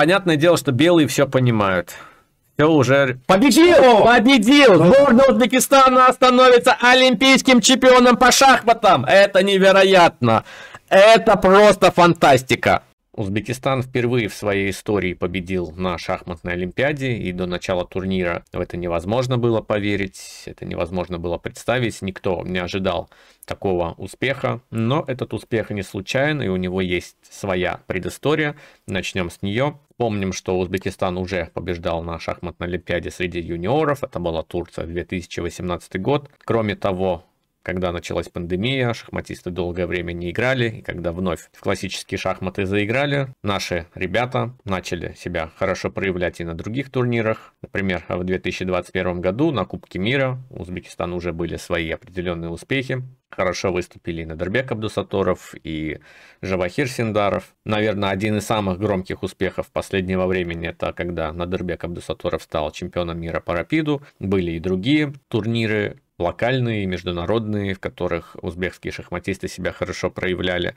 понятное дело, что белые все понимают. Все уже... Победил! Победил! Сборная Узбекистана становится олимпийским чемпионом по шахматам! Это невероятно! Это просто фантастика! Узбекистан впервые в своей истории победил на шахматной олимпиаде, и до начала турнира в это невозможно было поверить, это невозможно было представить, никто не ожидал такого успеха, но этот успех не случайный, и у него есть своя предыстория, начнем с нее. Помним, что Узбекистан уже побеждал на шахматной олимпиаде среди юниоров. Это была Турция 2018 год. Кроме того, когда началась пандемия, шахматисты долгое время не играли, и когда вновь в классические шахматы заиграли, наши ребята начали себя хорошо проявлять и на других турнирах. Например, в 2021 году на Кубке мира у Узбекистана уже были свои определенные успехи хорошо выступили и Надербек Абдусаторов, и Жавахир Синдаров. Наверное, один из самых громких успехов последнего времени это когда Надербек Абдусаторов стал чемпионом мира по рапиду. Были и другие турниры, локальные, и международные, в которых узбекские шахматисты себя хорошо проявляли.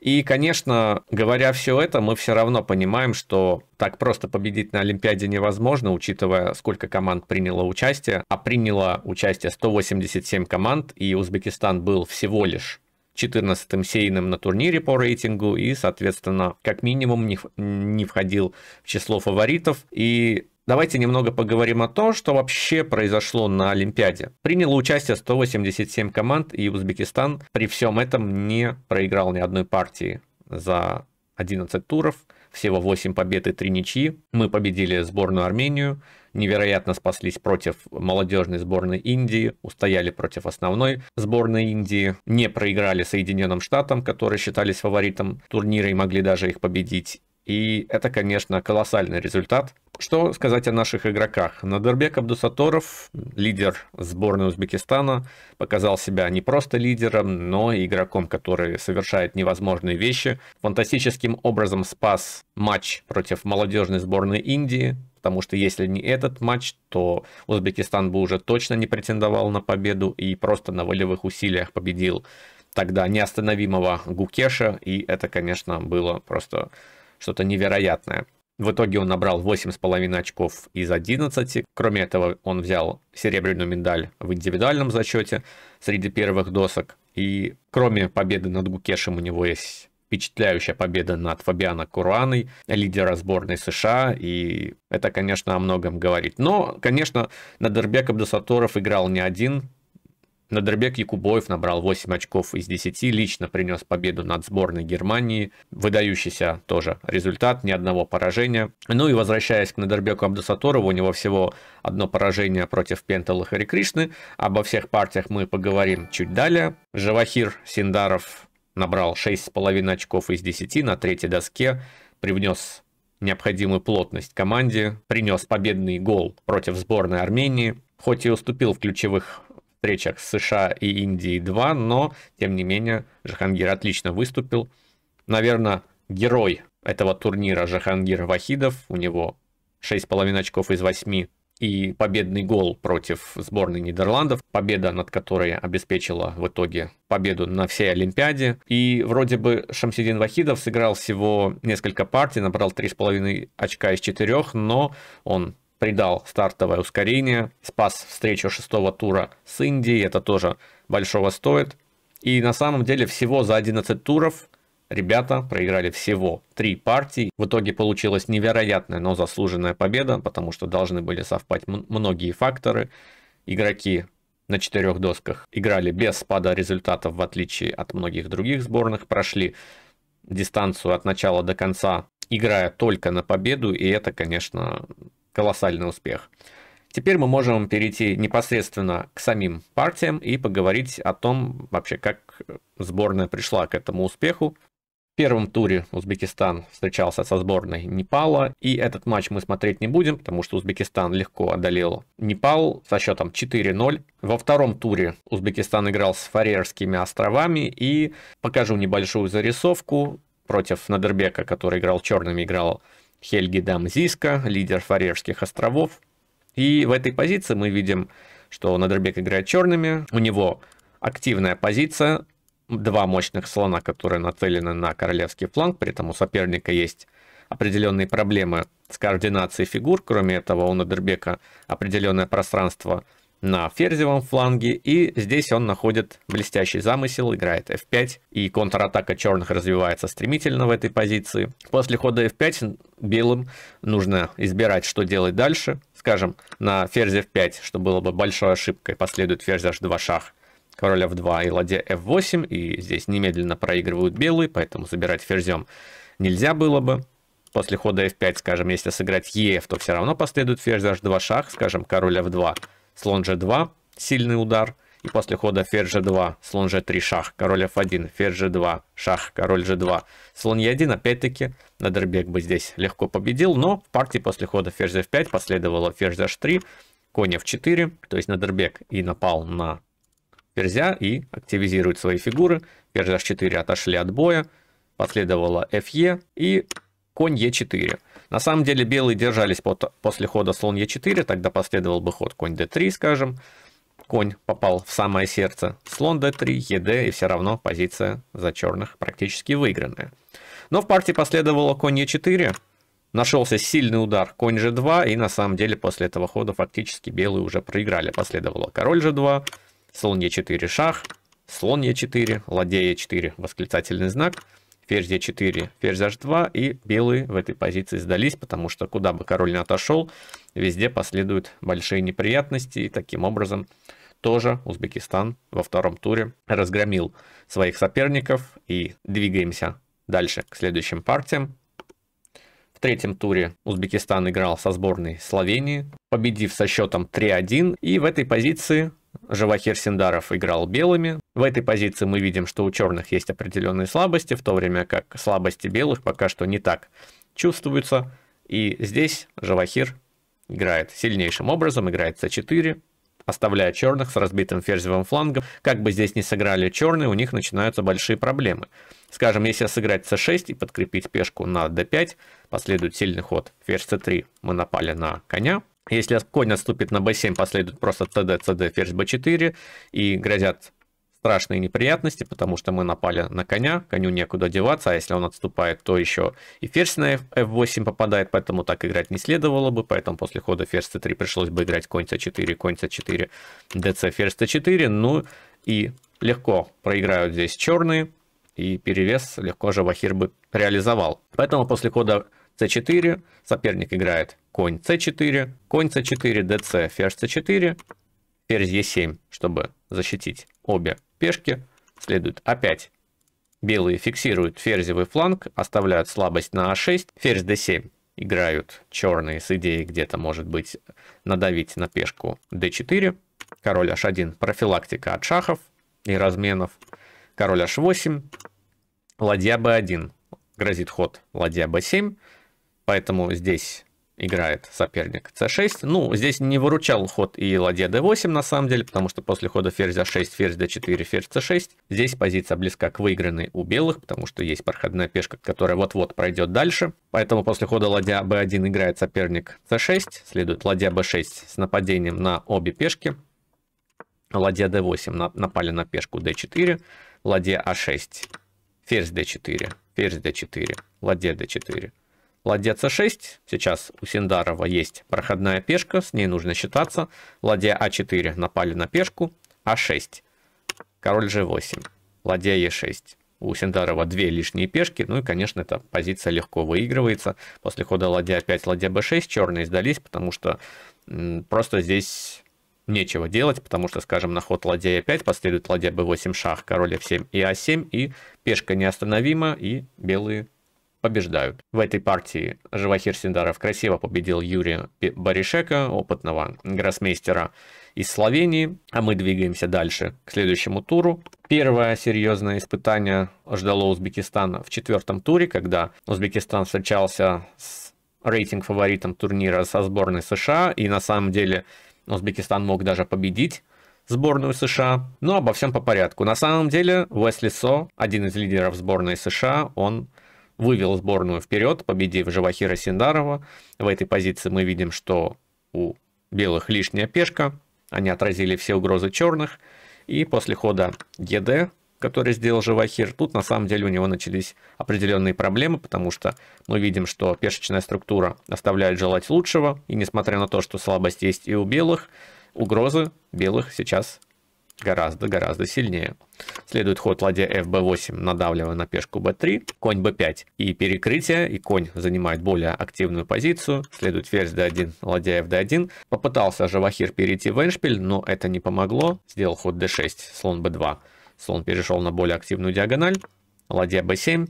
И, конечно, говоря все это, мы все равно понимаем, что так просто победить на Олимпиаде невозможно, учитывая, сколько команд приняло участие. А приняло участие 187 команд, и Узбекистан был всего лишь 14-м сейным на турнире по рейтингу и, соответственно, как минимум не, не входил в число фаворитов. И Давайте немного поговорим о том, что вообще произошло на Олимпиаде. Приняло участие 187 команд, и Узбекистан при всем этом не проиграл ни одной партии за 11 туров. Всего 8 побед и 3 ничьи. Мы победили сборную Армению, невероятно спаслись против молодежной сборной Индии, устояли против основной сборной Индии, не проиграли Соединенным Штатам, которые считались фаворитом турнира и могли даже их победить, и это, конечно, колоссальный результат. Что сказать о наших игроках? Надербек Абдусаторов, лидер сборной Узбекистана, показал себя не просто лидером, но и игроком, который совершает невозможные вещи. Фантастическим образом спас матч против молодежной сборной Индии, потому что если не этот матч, то Узбекистан бы уже точно не претендовал на победу и просто на волевых усилиях победил тогда неостановимого Гукеша, и это, конечно, было просто что-то невероятное. В итоге он набрал 8,5 очков из 11. Кроме этого, он взял серебряную медаль в индивидуальном зачете среди первых досок. И кроме победы над Гукешем у него есть впечатляющая победа над Фабиано Куруаной, лидера сборной США, и это, конечно, о многом говорит. Но, конечно, Надербек Абдусаторов играл не один, Надербек Якубоев набрал 8 очков из 10, лично принес победу над сборной Германии. Выдающийся тоже результат, ни одного поражения. Ну и возвращаясь к Надербеку Абдусаторову, у него всего одно поражение против Пентала Кришны. Обо всех партиях мы поговорим чуть далее. Живахир Синдаров набрал 6,5 очков из 10 на третьей доске, привнес необходимую плотность команде, принес победный гол против сборной Армении, хоть и уступил в ключевых встречах с США и Индией 2, но, тем не менее, Жахангир отлично выступил. Наверное, герой этого турнира Жахангир Вахидов, у него 6,5 очков из 8 и победный гол против сборной Нидерландов, победа над которой обеспечила в итоге победу на всей Олимпиаде. И вроде бы Шамсидин Вахидов сыграл всего несколько партий, набрал 3,5 очка из 4, но он придал стартовое ускорение, спас встречу шестого тура с Индией, это тоже большого стоит. И на самом деле всего за 11 туров ребята проиграли всего три партии. В итоге получилась невероятная, но заслуженная победа, потому что должны были совпать многие факторы. Игроки на четырех досках играли без спада результатов, в отличие от многих других сборных, прошли дистанцию от начала до конца, играя только на победу, и это, конечно, колоссальный успех. Теперь мы можем перейти непосредственно к самим партиям и поговорить о том, вообще, как сборная пришла к этому успеху. В первом туре Узбекистан встречался со сборной Непала, и этот матч мы смотреть не будем, потому что Узбекистан легко одолел Непал со счетом 4-0. Во втором туре Узбекистан играл с Фарерскими островами, и покажу небольшую зарисовку против Надербека, который играл черными, играл Хельги Дамзиска, лидер Фарерских островов. И в этой позиции мы видим, что Надербек играет черными. У него активная позиция, два мощных слона, которые нацелены на королевский фланг, при этом у соперника есть определенные проблемы с координацией фигур, кроме этого у Надербека определенное пространство – на ферзевом фланге, и здесь он находит блестящий замысел, играет f5, и контратака черных развивается стремительно в этой позиции. После хода f5 белым нужно избирать, что делать дальше. Скажем, на ферзь f5, что было бы большой ошибкой, последует ферзь h2 шах, король f2 и ладья f8, и здесь немедленно проигрывают белые, поэтому забирать ферзем нельзя было бы. После хода f5, скажем, если сыграть ef, то все равно последует ферзь h2 шах, скажем, король f2, слон g2, сильный удар. И после хода ферзь g2, слон g3, шах, король f1, ферзь g2, шах, король g2, слон e1. Опять-таки, Надербек бы здесь легко победил, но в партии после хода ферзь f5 последовало ферзь h3, конь f4. То есть Надербек и напал на ферзя и активизирует свои фигуры. Ферзь h4 отошли от боя, последовало fe и конь e4. На самом деле белые держались после хода слон Е4, тогда последовал бы ход конь d3, скажем. Конь попал в самое сердце. Слон d3, ед, и все равно позиция за черных практически выигранная. Но в партии последовало конь Е4, нашелся сильный удар конь G2, и на самом деле после этого хода фактически белые уже проиграли. Последовало король G2, слон E4 шах, слон E4, ладья E4 восклицательный знак – ферзь d4, ферзь h2, и белые в этой позиции сдались, потому что куда бы король не отошел, везде последуют большие неприятности, и таким образом тоже Узбекистан во втором туре разгромил своих соперников, и двигаемся дальше к следующим партиям. В третьем туре Узбекистан играл со сборной Словении, победив со счетом 3-1. И в этой позиции Живахир Синдаров играл белыми, в этой позиции мы видим, что у черных есть определенные слабости, в то время как слабости белых пока что не так чувствуются. И здесь Жавахир играет сильнейшим образом, играет c4, а оставляя черных с разбитым ферзевым флангом. Как бы здесь ни сыграли черные, у них начинаются большие проблемы. Скажем, если сыграть c6 а и подкрепить пешку на d5, последует сильный ход ферзь c3, мы напали на коня. Если конь отступит на b7, последует просто cd, cd, ферзь b4, и грозят страшные неприятности, потому что мы напали на коня, коню некуда деваться, а если он отступает, то еще и ферзь на f8 попадает, поэтому так играть не следовало бы, поэтому после хода ферзь c3 пришлось бы играть конь c4, конь c4, dc, ферзь c4, ну и легко проиграют здесь черные, и перевес легко же Вахир бы реализовал. Поэтому после хода c4 соперник играет конь c4, конь c4, dc, ферзь c4, ферзь e7, чтобы защитить обе пешки. Следует опять белые фиксируют ферзевый фланг, оставляют слабость на А6, ферзь d7 играют черные с идеей где-то, может быть, надавить на пешку d4, король h1, профилактика от шахов и разменов, король h8, ладья b1, грозит ход ладья b7, поэтому здесь играет соперник c6. Ну, здесь не выручал ход и ладья d8 на самом деле, потому что после хода ферзь a6, а ферзь d4, ферзь c6. Здесь позиция близка к выигранной у белых, потому что есть проходная пешка, которая вот-вот пройдет дальше. Поэтому после хода ладья b1 играет соперник c6, следует ладья b6 с нападением на обе пешки. Ладья d8 напали на пешку d4, ладья a6, а ферзь d4, ферзь d4, ладья d4. Ладья c6, сейчас у Синдарова есть проходная пешка, с ней нужно считаться. Ладья а4, напали на пешку, а6, король g8, ладья e6. У Синдарова две лишние пешки, ну и, конечно, эта позиция легко выигрывается. После хода ладья 5, ладья b6 черные сдались, потому что просто здесь нечего делать, потому что, скажем, на ход ладья e5 последует ладья b8 шах, король f7 и a7, а и пешка неостановима, и белые побеждают. В этой партии Живахир Синдаров красиво победил Юрия Баришека, опытного гроссмейстера из Словении. А мы двигаемся дальше к следующему туру. Первое серьезное испытание ждало Узбекистана в четвертом туре, когда Узбекистан встречался с рейтинг-фаворитом турнира со сборной США, и на самом деле Узбекистан мог даже победить сборную США. Но обо всем по порядку. На самом деле Уэсли Со, один из лидеров сборной США, он вывел сборную вперед, победив Живахира Синдарова. В этой позиции мы видим, что у белых лишняя пешка, они отразили все угрозы черных, и после хода ЕД, который сделал Живахир, тут на самом деле у него начались определенные проблемы, потому что мы видим, что пешечная структура оставляет желать лучшего, и несмотря на то, что слабость есть и у белых, угрозы белых сейчас Гораздо-гораздо сильнее. Следует ход ладья fb8, надавливая на пешку b3, конь b5 и перекрытие, и конь занимает более активную позицию. Следует ферзь d1, ладья fd1. Попытался Жавахир перейти в эншпиль, но это не помогло. Сделал ход d6, слон b2. Слон перешел на более активную диагональ. Ладья b7,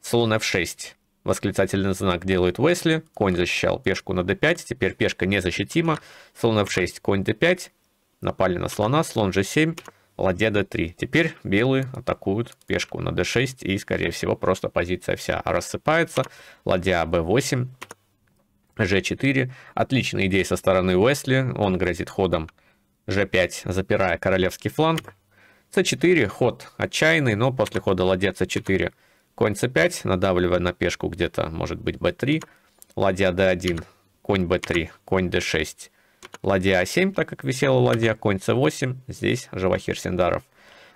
слон f6. Восклицательный знак делает Уэсли. Конь защищал пешку на d5. Теперь пешка незащитима. Слон f6, конь d5. Напали на слона, слон g7, ладья d3. Теперь белые атакуют пешку на d6 и, скорее всего, просто позиция вся рассыпается. Ладья b8, g4. Отличная идея со стороны Уэсли. Он грозит ходом g5, запирая королевский фланг. c4, ход отчаянный, но после хода ладья c4 конь c5, надавливая на пешку где-то, может быть, b3. Ладья d1, конь b3, конь d6. Ладья А7, так как висела ладья, конь С8, здесь Живахир Синдаров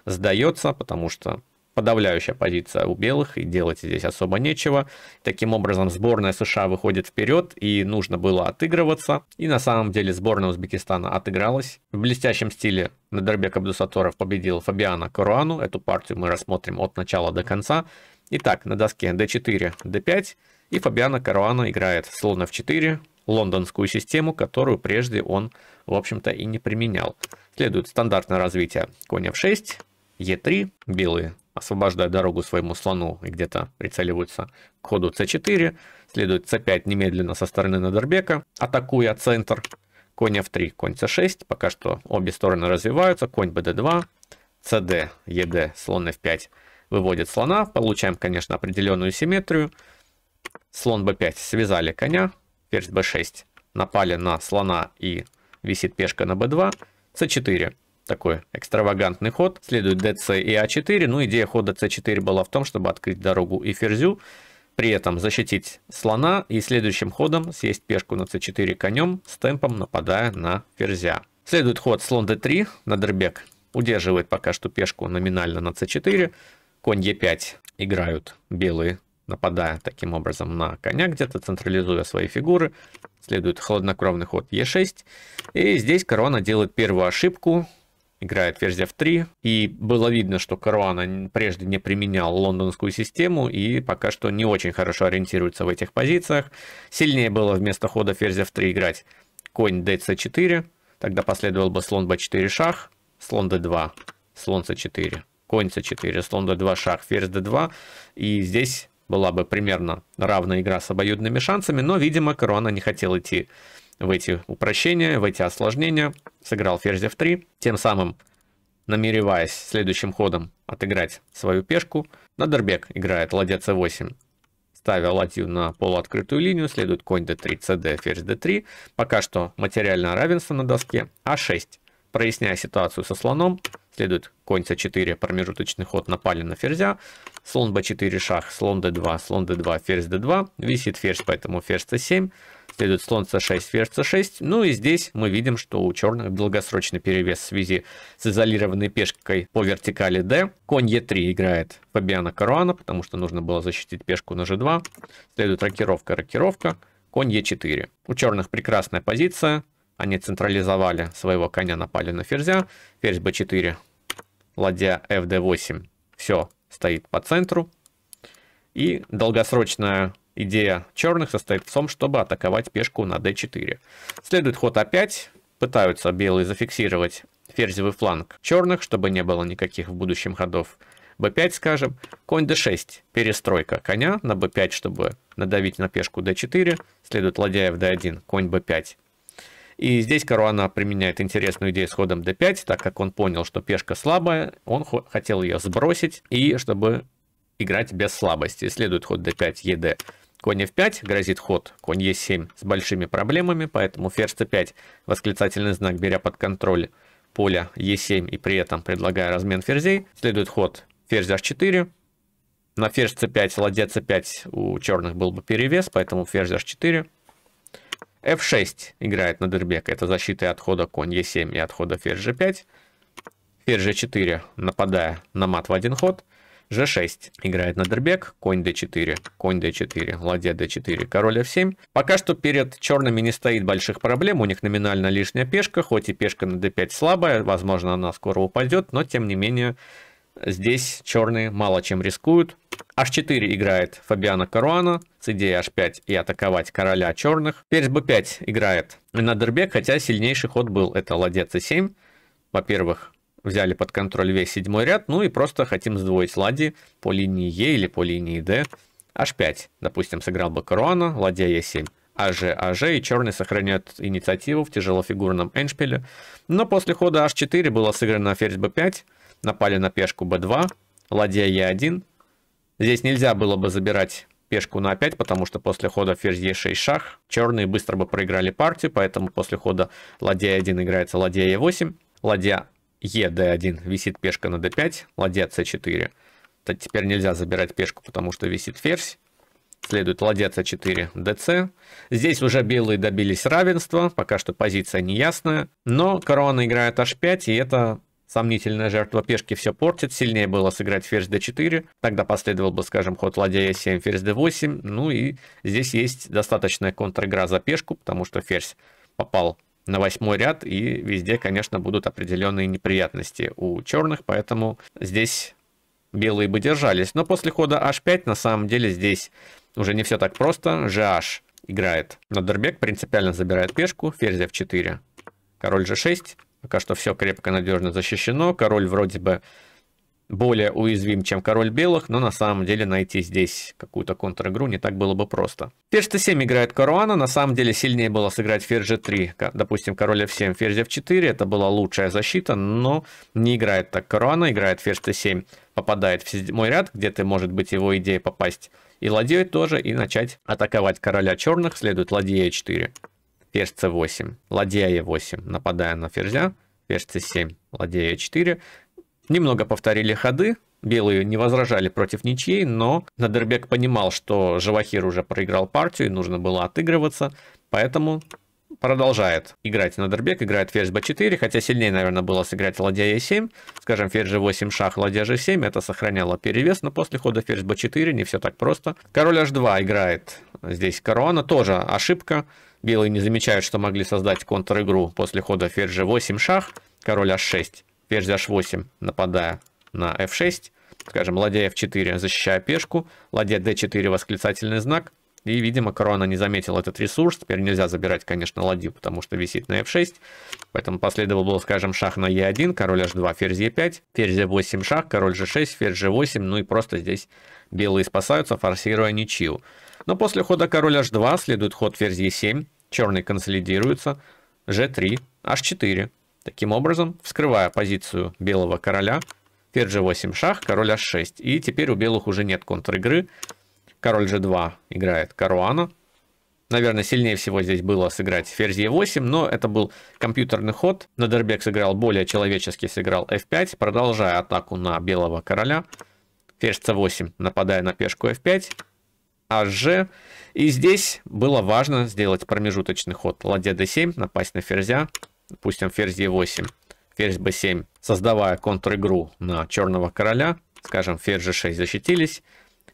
сдается, потому что подавляющая позиция у белых, и делать здесь особо нечего. Таким образом, сборная США выходит вперед, и нужно было отыгрываться. И на самом деле сборная Узбекистана отыгралась. В блестящем стиле Надарбек Абдусаторов победил Фабиана Каруану. Эту партию мы рассмотрим от начала до конца. Итак, на доске d4, d5, и Фабиана Каруана играет слона f 4, лондонскую систему, которую прежде он, в общем-то, и не применял. Следует стандартное развитие коня f6, e3, белые освобождают дорогу своему слону и где-то прицеливаются к ходу c4, следует c5 немедленно со стороны Надербека, атакуя центр, конь f3, конь c6, пока что обе стороны развиваются, конь bd2, cd, ed, слон f5 выводит слона, получаем, конечно, определенную симметрию, слон b5 связали коня, Ферзь b6. Напали на слона и висит пешка на b2. c4. Такой экстравагантный ход. Следует dc и a4. А ну, идея хода c4 была в том, чтобы открыть дорогу и ферзю. При этом защитить слона и следующим ходом съесть пешку на c4 конем с темпом нападая на ферзя. Следует ход слон d3 на дербек. Удерживает пока что пешку номинально на c4. Конь e5 играют белые нападая таким образом на коня где-то, централизуя свои фигуры. Следует хладнокровный ход Е6. И здесь Каруана делает первую ошибку, играет ферзь f3. И было видно, что Каруана прежде не применял лондонскую систему и пока что не очень хорошо ориентируется в этих позициях. Сильнее было вместо хода ферзь f3 играть конь dc4. Тогда последовал бы слон b4 шах, слон d2, слон c4 конь c4, слон d2, шах, ферзь d2. И здесь была бы примерно равная игра с обоюдными шансами, но, видимо, Корона не хотел идти в эти упрощения, в эти осложнения, сыграл ферзь f3, тем самым намереваясь следующим ходом отыграть свою пешку, Надербек играет ладья c8, ставя ладью на полуоткрытую линию, следует конь d3, cd, ферзь d3, пока что материальное равенство на доске, а6, проясняя ситуацию со слоном, Следует конь c4, промежуточный ход, напали на ферзя. Слон b4, шах, слон d2, слон d2, ферзь d2. Висит ферзь, поэтому ферзь c7. Следует слон c6, ферзь c6. Ну и здесь мы видим, что у черных долгосрочный перевес в связи с изолированной пешкой по вертикали d. Конь e3 играет Фабиана Каруана, потому что нужно было защитить пешку на g2. Следует рокировка, рокировка. Конь e4. У черных прекрасная позиция. Они централизовали своего коня, напали на ферзя. Ферзь b4, ладья fd8. Все стоит по центру. И долгосрочная идея черных состоит в том, чтобы атаковать пешку на d4. Следует ход a5, а Пытаются белые зафиксировать ферзевый фланг черных, чтобы не было никаких в будущем ходов. b5, скажем, конь d6, перестройка коня на b5, чтобы надавить на пешку d4, следует ладья f 1 конь b5. И здесь Каруана применяет интересную идею с ходом d5, так как он понял, что пешка слабая, он хотел ее сбросить, и чтобы играть без слабости. Следует ход d5, ед. Конь f5, грозит ход конь e7 с большими проблемами, поэтому ферзь c5, восклицательный знак, беря под контроль поля e7 и при этом предлагая размен ферзей. Следует ход ферзь h4, на ферзь c5, ладья c5 у черных был бы перевес, поэтому ферзь h4 f6 играет на дербек. Это защита и отхода конь e7 и отхода ферзь g5. Ферзь g4, нападая на мат в один ход. g6 играет на дербек. Конь d4, конь d4, ладья d4, король f7. Пока что перед черными не стоит больших проблем. У них номинально лишняя пешка, хоть и пешка на d5 слабая. Возможно, она скоро упадет, но тем не менее Здесь черные мало чем рискуют. H4 играет Фабиана Каруана с идеей H5 и атаковать короля черных. Перец B5 играет Надербек, хотя сильнейший ход был это ладья C7. Во-первых, взяли под контроль весь седьмой ряд, ну и просто хотим сдвоить ладьи по линии e или по линии d. H5, допустим, сыграл бы Каруана, ладья E7. АЖ, АЖ, и черные сохраняют инициативу в тяжелофигурном эндшпиле. Но после хода H4 было сыграно ферзь B5, Напали на пешку b2, ладья e1. Здесь нельзя было бы забирать пешку на a5, потому что после хода ферзь e6 шах черные быстро бы проиграли партию, поэтому после хода ладья e1 играется ладья e8, ладья e 1 висит пешка на d5, ладья c4. Теперь нельзя забирать пешку, потому что висит ферзь. Следует ладья c4, dc. Здесь уже белые добились равенства, пока что позиция неясная, но корона играет h5, и это Сомнительная жертва пешки все портит, сильнее было сыграть ферзь d4, тогда последовал бы, скажем, ход ладья e7, ферзь d8, ну и здесь есть достаточная контр-игра за пешку, потому что ферзь попал на восьмой ряд, и везде, конечно, будут определенные неприятности у черных, поэтому здесь белые бы держались. Но после хода h5 на самом деле здесь уже не все так просто. gh играет на дербек, принципиально забирает пешку, ферзь f4, король g6, Пока что все крепко, надежно защищено. Король вроде бы более уязвим, чем король белых, но на самом деле найти здесь какую-то контр-игру не так было бы просто. Ферзь c7 играет Каруана, на самом деле сильнее было сыграть ферзь g3, допустим, король f7, ферзь f4, это была лучшая защита, но не играет так Каруана, играет ферзь c7, попадает в седьмой ряд, где-то может быть его идея попасть и ладьей тоже, и начать атаковать короля черных, следует ладья e4 ферзь c8, ладья e8, нападая на ферзя, ферзь c7, ладья e4. Немного повторили ходы, белые не возражали против ничьей, но Надербек понимал, что Живахир уже проиграл партию, и нужно было отыгрываться, поэтому продолжает играть Надербек, играет ферзь b4, хотя сильнее, наверное, было сыграть ладья e7, скажем, ферзь g8, шах, ладья g7, это сохраняло перевес, но после хода ферзь b4 не все так просто. Король h2 играет здесь корона, тоже ошибка, Белые не замечают, что могли создать контр-игру после хода ферзь g8 шах, король h6, ферзь h8, нападая на f6, скажем, ладья f4, защищая пешку, ладья d4, восклицательный знак, и, видимо, корона не заметила этот ресурс. Теперь нельзя забирать, конечно, ладью, потому что висит на f6. Поэтому последовал был, скажем, шах на e1, король h2, ферзь e5, ферзь e8, шах, король g6, ферзь g8. Ну и просто здесь белые спасаются, форсируя ничью. Но после хода король h2 следует ход ферзь e7, черный консолидируется, g3, h4. Таким образом, вскрывая позицию белого короля, ферзь g8 шах, король h6. И теперь у белых уже нет контр-игры. Король g2 играет каруана. Наверное, сильнее всего здесь было сыграть ферзь e8, но это был компьютерный ход. Надербек сыграл более человечески, сыграл f5, продолжая атаку на белого короля. Ферзь c8, нападая на пешку f5. АЖ. И здесь было важно сделать промежуточный ход. Ладья d7, напасть на ферзя. Допустим, ферзь e8, ферзь b7. Создавая контр-игру на черного короля. Скажем, ферзь g6 защитились.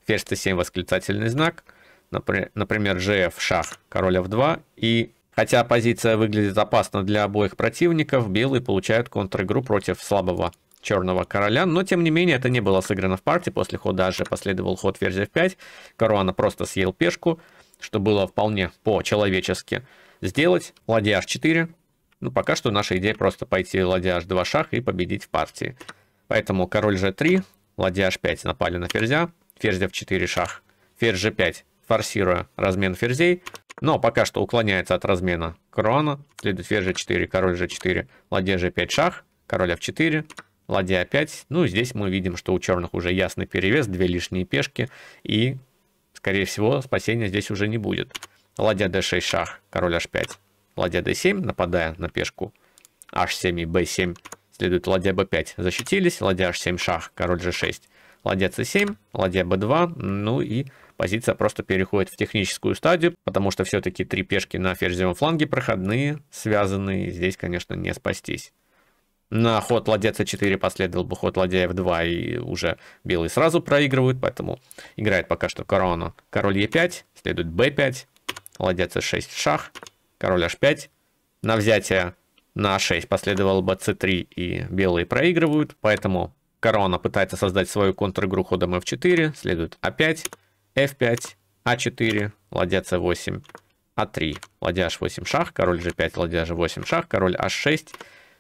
Ферзь c7 восклицательный знак. Например, gf шах, король f2. И хотя позиция выглядит опасно для обоих противников, белые получают контр-игру против слабого черного короля, но тем не менее это не было сыграно в партии, после хода даже последовал ход ферзя в 5, Каруана просто съел пешку, что было вполне по-человечески сделать, ладья h4, ну пока что наша идея просто пойти ладья h2 шах и победить в партии. Поэтому король g3, ладья h5 напали на ферзя, ферзь f4 шах, ферзь g5 форсируя размен ферзей, но пока что уклоняется от размена крона, следует ферзь g4, король g4, ладья g5 шах, король f4, ладья опять. Ну, здесь мы видим, что у черных уже ясный перевес, две лишние пешки, и, скорее всего, спасения здесь уже не будет. Ладья d6 шах, король h5, ладья d7, нападая на пешку h7 и b7, следует ладья b5, защитились, ладья h7 шах, король g6, ладья c7, ладья b2, ну и позиция просто переходит в техническую стадию, потому что все-таки три пешки на ферзевом фланге проходные, связанные, здесь, конечно, не спастись. На ход ладья c4 последовал бы ход ладья f2, и уже белые сразу проигрывают, поэтому играет пока что корона. Король e5, следует b5, ладья c6 шах, король h5. На взятие на a6 последовало бы c3, и белые проигрывают, поэтому корона пытается создать свою контр-игру ходом f4, следует a5, f5, a 4 ладья c8, а3, ладья h8 шах, король g5, ладья g8 шах, король h6,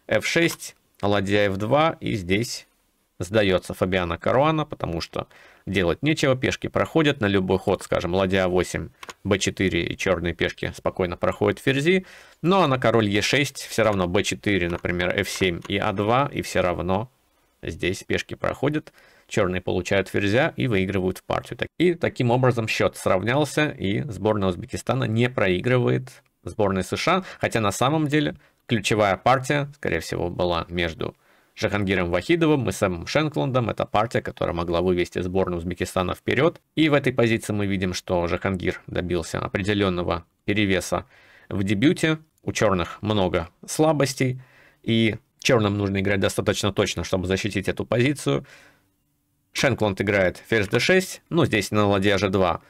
f6, Ладья f2, и здесь сдается Фабиана Каруана, потому что делать нечего, пешки проходят на любой ход, скажем, ладья 8, b4 и черные пешки спокойно проходят ферзи, ну а на король e6 все равно b4, например, f7 и a2, а и все равно здесь пешки проходят, черные получают ферзя и выигрывают в партию. И таким образом счет сравнялся, и сборная Узбекистана не проигрывает сборной США, хотя на самом деле Ключевая партия, скорее всего, была между Жахангиром Вахидовым и Сэмом Шенклундом. Это партия, которая могла вывести сборную Узбекистана вперед. И в этой позиции мы видим, что Жахангир добился определенного перевеса в дебюте. У черных много слабостей, и черным нужно играть достаточно точно, чтобы защитить эту позицию. Шенклунд играет ферзь d6, ну здесь на ладья g2.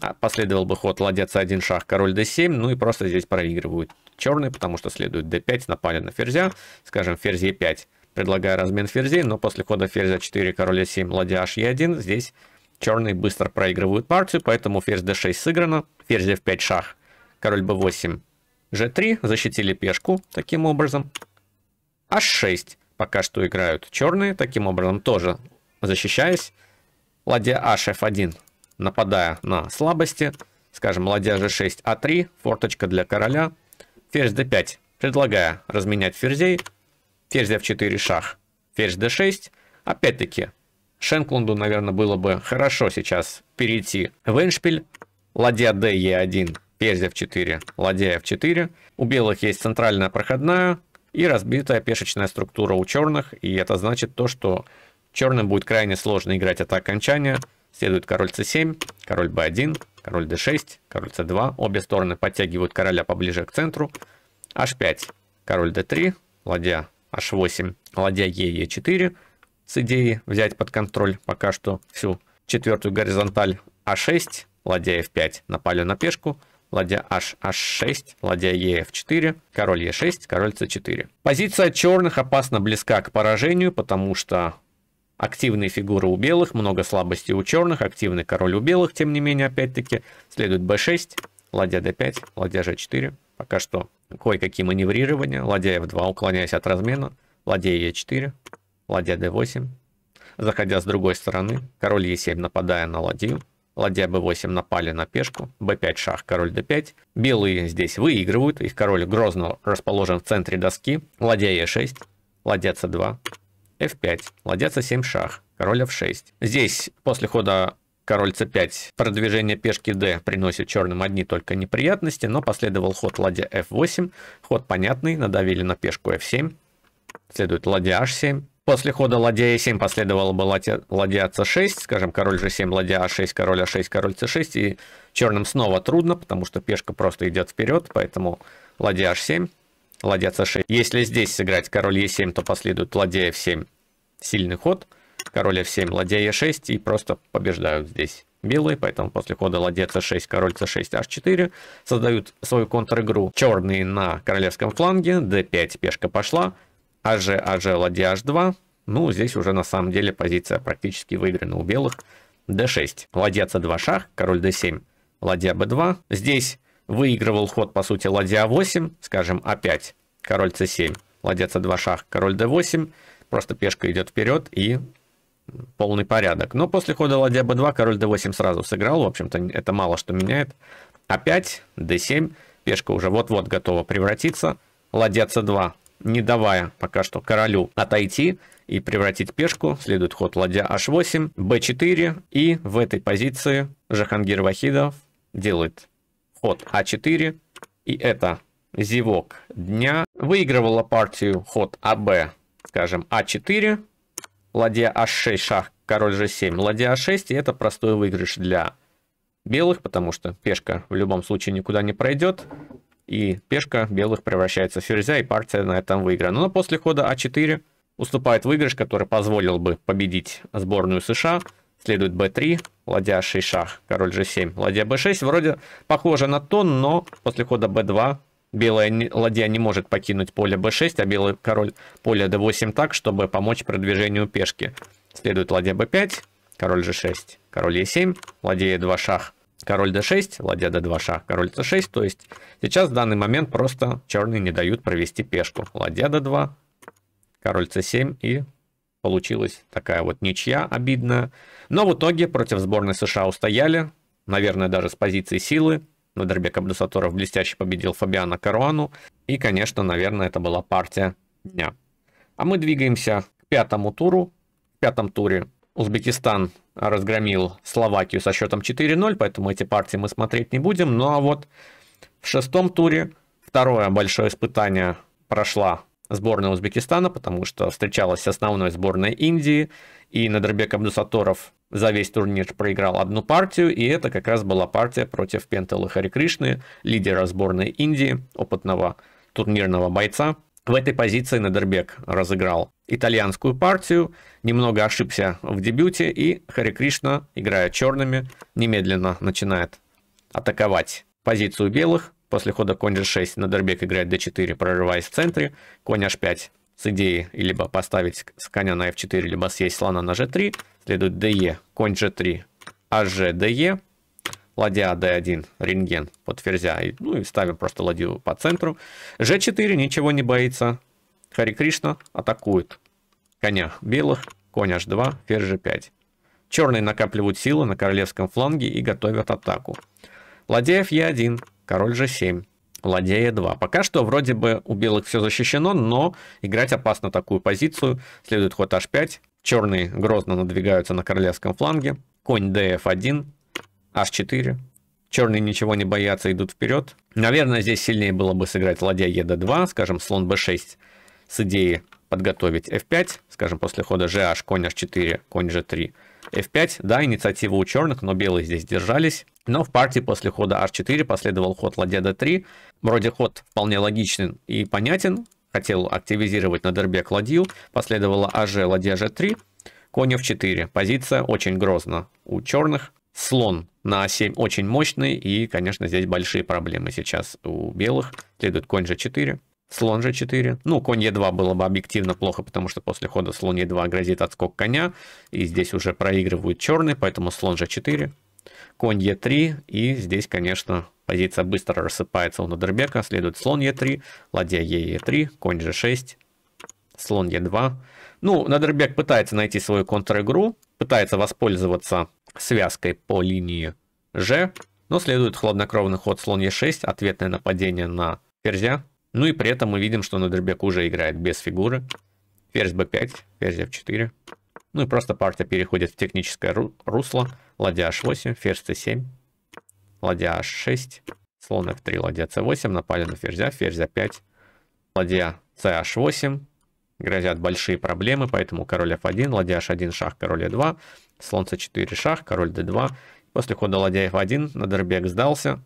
А, последовал бы ход ладья c1, шах, король d7, ну и просто здесь проигрывают черные, потому что следует d5, напали на ферзя, скажем, ферзь e5, предлагая размен ферзей, но после хода ферзя 4, король e7, ладья h 1 здесь черные быстро проигрывают партию, поэтому ферзь d6 сыграно, ферзь f5, шах, король b8, g3, защитили пешку таким образом, h6, пока что играют черные, таким образом тоже защищаясь, ладья hf1, нападая на слабости. Скажем, ладья g6, а3, форточка для короля. Ферзь d5, предлагая разменять ферзей. Ферзь f4 шах, ферзь d6. Опять-таки, Шенклунду, наверное, было бы хорошо сейчас перейти в Эншпиль, Ладья d, e1, ферзь f4, ладья f4. У белых есть центральная проходная и разбитая пешечная структура у черных. И это значит то, что черным будет крайне сложно играть это окончание. Следует король c7, король b1, король d6, король c2. Обе стороны подтягивают короля поближе к центру. h5, король d3, ладья h8, ладья e 4 С идеей взять под контроль пока что всю четвертую горизонталь а6, ладья f5, напали на пешку, ладья h, h6, ладья e, 4 король e6, король c4. Позиция черных опасно близка к поражению, потому что Активные фигуры у белых, много слабостей у черных, активный король у белых, тем не менее, опять-таки. Следует b6, ладья d5, ладья g4. Пока что кое-какие маневрирования. Ладья f2, уклоняясь от размена. Ладья e4, ладья d8. Заходя с другой стороны, король e7, нападая на ладью. Ладья b8 напали на пешку, b5 шах, король d5. Белые здесь выигрывают, их король грозно расположен в центре доски. Ладья e6, ладья c2, f5, ладья c7 шах, король f6. Здесь после хода король c5 продвижение пешки d приносит черным одни только неприятности, но последовал ход ладья f8, ход понятный, надавили на пешку f7, следует ладья h7, После хода ладья e7 последовало бы ладья, ладья c6, скажем, король g7, ладья a6, король a6, король c6, и черным снова трудно, потому что пешка просто идет вперед, поэтому ладья h7, ладья c6. Если здесь сыграть король e7, то последует ладья f7. Сильный ход. Король f7, ладья e6 и просто побеждают здесь белые, поэтому после хода ладья c6, король c6, h4 создают свою контр-игру. Черные на королевском фланге, d5 пешка пошла, аж, аж, ладья h2. Ну, здесь уже на самом деле позиция практически выиграна у белых. d6, ладья c2 шах, король d7, ладья b2. Здесь Выигрывал ход, по сути, ладья А8, скажем, А5, король С7, ладья С2 шах, король d 8 просто пешка идет вперед и полный порядок. Но после хода ладья b2 король d8 сразу сыграл, в общем-то это мало что меняет. Опять d7, пешка уже вот-вот готова превратиться. Ладья c2, не давая пока что королю отойти и превратить пешку, следует ход ладья h8, b4 и в этой позиции Жахангир Вахидов делает ход А4. И это зевок дня. Выигрывала партию ход АБ, скажем, А4. Ладья А6, шах, король G7, ладья А6. И это простой выигрыш для белых, потому что пешка в любом случае никуда не пройдет. И пешка белых превращается в ферзя, и партия на этом выиграна. Но после хода А4 уступает выигрыш, который позволил бы победить сборную США. Следует b3, ладья 6 шах, король g7, ладья b6. Вроде похоже на то, но после хода b2 белая ладья не может покинуть поле b6, а белый король поле d8 так, чтобы помочь продвижению пешки. Следует ладья b5, король g6, король e7, ладья e2 шах, король d6, ладья d2 шах, король c6. То есть сейчас в данный момент просто черные не дают провести пешку. Ладья d2, король c7 и получилась такая вот ничья обидная. Но в итоге против сборной США устояли, наверное, даже с позиции силы. Надербек Абдусаторов блестяще победил Фабиана Каруану. И, конечно, наверное, это была партия дня. А мы двигаемся к пятому туру. В пятом туре Узбекистан разгромил Словакию со счетом 4-0, поэтому эти партии мы смотреть не будем. Ну а вот в шестом туре второе большое испытание прошла сборная Узбекистана, потому что встречалась с основной сборной Индии – и Надрбек Абдусаторов за весь турнир проиграл одну партию, и это как раз была партия против Пентала Харикришны, лидера сборной Индии, опытного турнирного бойца. В этой позиции Надербек разыграл итальянскую партию, немного ошибся в дебюте, и Харикришна, играя черными, немедленно начинает атаковать позицию белых. После хода конь g6 Надербек играет d4, прорываясь в центре, конь h5 с идеи либо поставить с коня на f4, либо съесть слона на g3. Следует de, конь g3, hg, а de. Ладья d1, рентген под ферзя. И, ну и ставим просто ладью по центру. g4 ничего не боится. Хари Кришна атакует коня белых, конь h2, ферзь g5. Черные накапливают силы на королевском фланге и готовят атаку. Ладья f1, e король g7. Ладья Е2. Пока что вроде бы у белых все защищено, но играть опасно такую позицию. Следует ход H5. Черные грозно надвигаются на королевском фланге. Конь DF1, H4. Черные ничего не боятся, идут вперед. Наверное, здесь сильнее было бы сыграть ладья ед2, скажем, слон b6 с идеей подготовить f5, скажем, после хода gh, конь h4, конь g3, f5. Да, инициатива у черных, но белые здесь держались. Но в партии после хода h4 последовал ход ладья d3, Вроде ход вполне логичен и понятен. Хотел активизировать на дербе ладью. Последовало АЖ, ладья Ж3. Конь F4. Позиция очень грозна у черных. Слон на А7 очень мощный. И, конечно, здесь большие проблемы сейчас у белых. Следует конь G4. Слон g4. Ну, конь e2 было бы объективно плохо, потому что после хода слон e2 грозит отскок коня. И здесь уже проигрывают черные поэтому слон g4. Конь e3. И здесь, конечно, Позиция быстро рассыпается у Нудербека, следует слон Е3, ладья Е 3 конь G6, слон Е2. Ну, Нудербек пытается найти свою контр-игру, пытается воспользоваться связкой по линии G, но следует хладнокровный ход слон Е6, ответное нападение на ферзя. Ну и при этом мы видим, что Нудербек уже играет без фигуры. Ферзь b5, ферзь f4. Ну и просто партия переходит в техническое русло. Ладья h8, ферзь c7 ладья h6, слон f3, ладья c8, напали на ферзя, ферзь a5, ладья ch8, грозят большие проблемы, поэтому король f1, ладья h1, шах, король e2, слон c4, шах, король d2. После хода ладья f1 на Надербек сдался,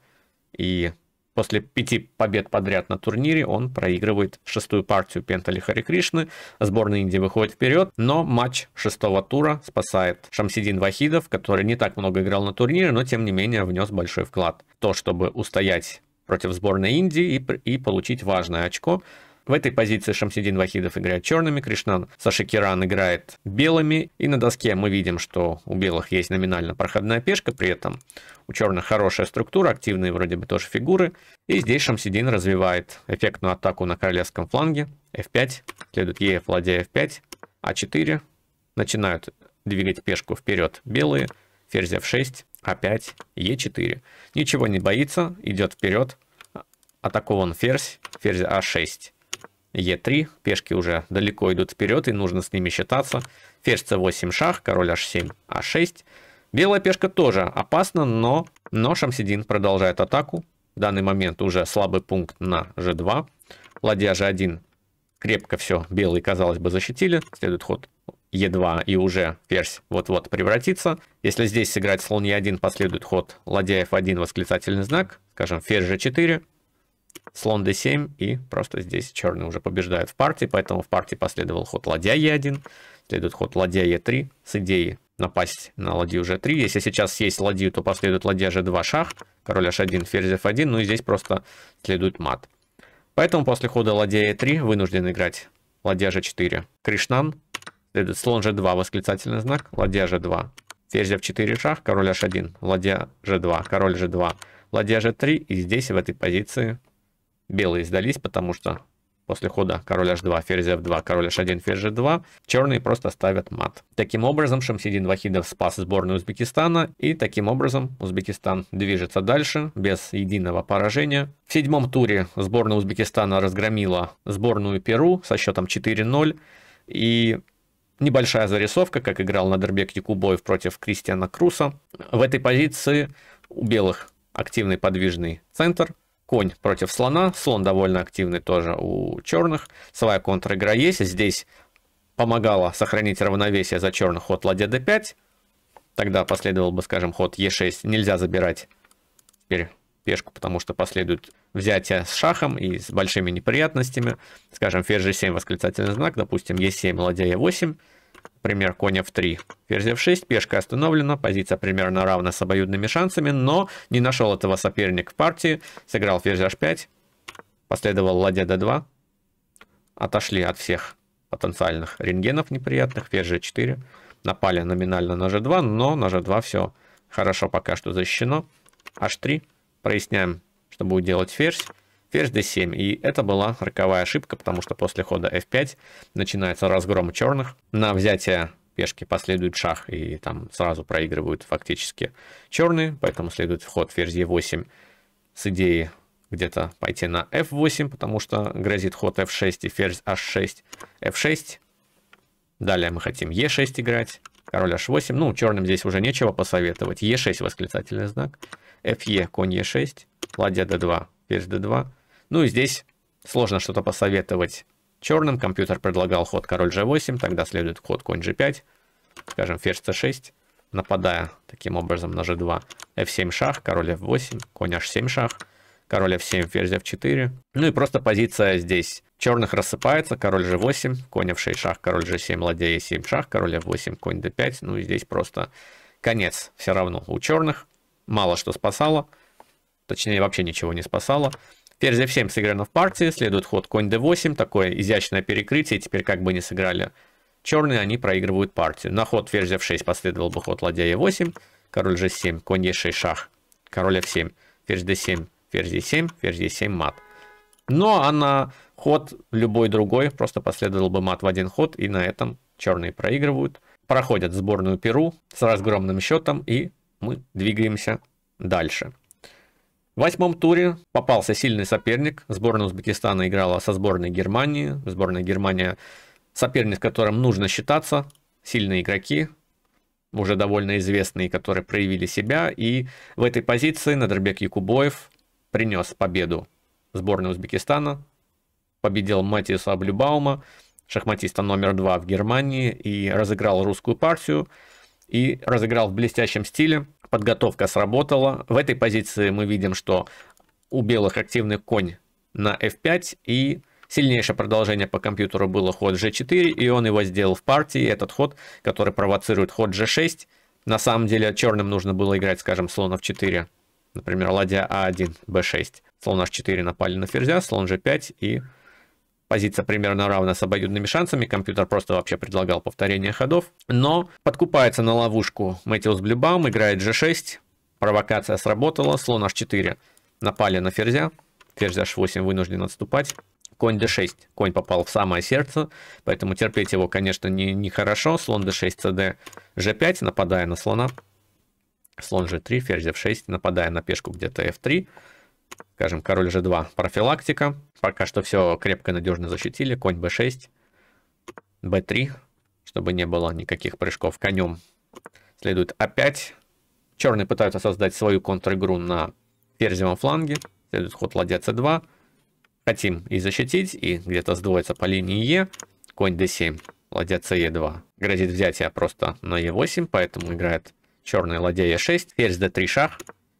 и После пяти побед подряд на турнире он проигрывает шестую партию Пентали Хари Кришны. Сборная Индии выходит вперед, но матч шестого тура спасает Шамсидин Вахидов, который не так много играл на турнире, но тем не менее внес большой вклад. То, чтобы устоять против сборной Индии и, и получить важное очко, в этой позиции Шамсидин Вахидов играет черными, Кришнан Сашикиран играет белыми. И на доске мы видим, что у белых есть номинально проходная пешка, при этом у черных хорошая структура, активные вроде бы тоже фигуры. И здесь Шамсидин развивает эффектную атаку на королевском фланге. F5, следует Е, владея F5, А4. Начинают двигать пешку вперед белые. Ферзь F6, А5, Е4. Ничего не боится, идет вперед. Атакован ферзь, ферзь А6. Е3, пешки уже далеко идут вперед, и нужно с ними считаться. Ферзь c8 шах, король h7, а6. Белая пешка тоже опасна, но, но Шамсидин продолжает атаку. В данный момент уже слабый пункт на g2. Ладья g1 крепко все белые, казалось бы, защитили. Следует ход e 2 и уже ферзь вот-вот превратится. Если здесь сыграть слон Е1, последует ход ладья F1 восклицательный знак, скажем, ферзь G4, слон d7, и просто здесь черные уже побеждают в партии, поэтому в партии последовал ход ладья e1, следует ход ладья e3 с идеей напасть на ладью g3. Если сейчас съесть ладью, то последует ладья g2 шах, король h1, ферзь f1, ну и здесь просто следует мат. Поэтому после хода ладья e3 вынужден играть ладья g4, кришнан, следует слон g2, восклицательный знак, ладья g2, ферзь f4 шах, король h1, ладья g2, король g2, ладья g3, и здесь в этой позиции Белые сдались, потому что после хода король h2, ферзь f2, король h1, ферзь g2, черные просто ставят мат. Таким образом, Шамсидин Вахидов спас сборную Узбекистана, и таким образом Узбекистан движется дальше без единого поражения. В седьмом туре сборная Узбекистана разгромила сборную Перу со счетом 4-0, и небольшая зарисовка, как играл на Надербек Якубоев против Кристиана Круса. В этой позиции у белых активный подвижный центр – конь против слона. Слон довольно активный тоже у черных. Своя контр-игра есть. Здесь помогала сохранить равновесие за черных ход ладья d5. Тогда последовал бы, скажем, ход e6. Нельзя забирать теперь пешку, потому что последует взятие с шахом и с большими неприятностями. Скажем, ферзь g7 восклицательный знак, допустим, e7, ладья e8. Пример коня в 3. Ферзь f6, пешка остановлена, позиция примерно равна с обоюдными шансами, но не нашел этого соперник в партии, сыграл ферзь h5, последовал ладья d2, отошли от всех потенциальных рентгенов неприятных, ферзь g4, напали номинально на g2, но на g2 все хорошо пока что защищено, h3, проясняем, что будет делать ферзь, ферзь d7. И это была роковая ошибка, потому что после хода f5 начинается разгром черных. На взятие пешки последует шах, и там сразу проигрывают фактически черные, поэтому следует вход ферзь e8 с идеей где-то пойти на f8, потому что грозит ход f6 и ферзь h6, f6. Далее мы хотим e6 играть, король h8, ну, черным здесь уже нечего посоветовать, e6 восклицательный знак, fe, конь e6, ладья d2, ферзь d2, ну и здесь сложно что-то посоветовать. Черным компьютер предлагал ход король g8, тогда следует ход конь g5, скажем, ферзь c6, нападая таким образом на g2. f7 шах, король f8, конь h7 шах, король f7, ферзь f4. Ну и просто позиция здесь черных рассыпается, король g8, конь f6 шах, король g7, ладья e7 шах, король f8, конь d5. Ну и здесь просто конец все равно у черных. Мало что спасало, точнее вообще ничего не спасало. Ферзь за 7 сыграно в партии, следует ход конь d8, такое изящное перекрытие, теперь как бы не сыграли черные, они проигрывают партию. На ход ферзь f6 последовал бы ход ладья e8, король g7, конь e6 шах, король f7, ферзь d7, ферзь e7, ферзь e7 мат. Ну а на ход любой другой просто последовал бы мат в один ход, и на этом черные проигрывают. Проходят сборную Перу с разгромным счетом, и мы двигаемся дальше. В восьмом туре попался сильный соперник. Сборная Узбекистана играла со сборной Германии. Сборная Германия соперник, с которым нужно считаться. Сильные игроки, уже довольно известные, которые проявили себя. И в этой позиции Надрбек Якубоев принес победу сборной Узбекистана. Победил Матиса Аблюбаума, шахматиста номер два в Германии, и разыграл русскую партию. И разыграл в блестящем стиле подготовка сработала. В этой позиции мы видим, что у белых активный конь на f5 и сильнейшее продолжение по компьютеру было ход g4, и он его сделал в партии, этот ход, который провоцирует ход g6. На самом деле черным нужно было играть, скажем, слон f4, например, ладья a1, а b6. Слон h4 напали на ферзя, слон g5 и позиция примерно равна с обоюдными шансами, компьютер просто вообще предлагал повторение ходов, но подкупается на ловушку Мэтьюс Блюбам, играет g6, провокация сработала, слон h4, напали на ферзя, ферзь h8 вынужден отступать, конь d6, конь попал в самое сердце, поэтому терпеть его, конечно, нехорошо, не, не хорошо. слон d6, cd, g5, нападая на слона, слон g3, ферзь f6, нападая на пешку где-то f3, Скажем, король g2, профилактика. Пока что все крепко и надежно защитили. Конь b6, b3, чтобы не было никаких прыжков конем. Следует опять. Черные пытаются создать свою контр-игру на ферзевом фланге. Следует ход ладья c2. Хотим и защитить, и где-то сдвоиться по линии e Конь d7, ладья ce2. Грозит взятие просто на e8, поэтому играет черный ладья e6. Ферзь d3 шах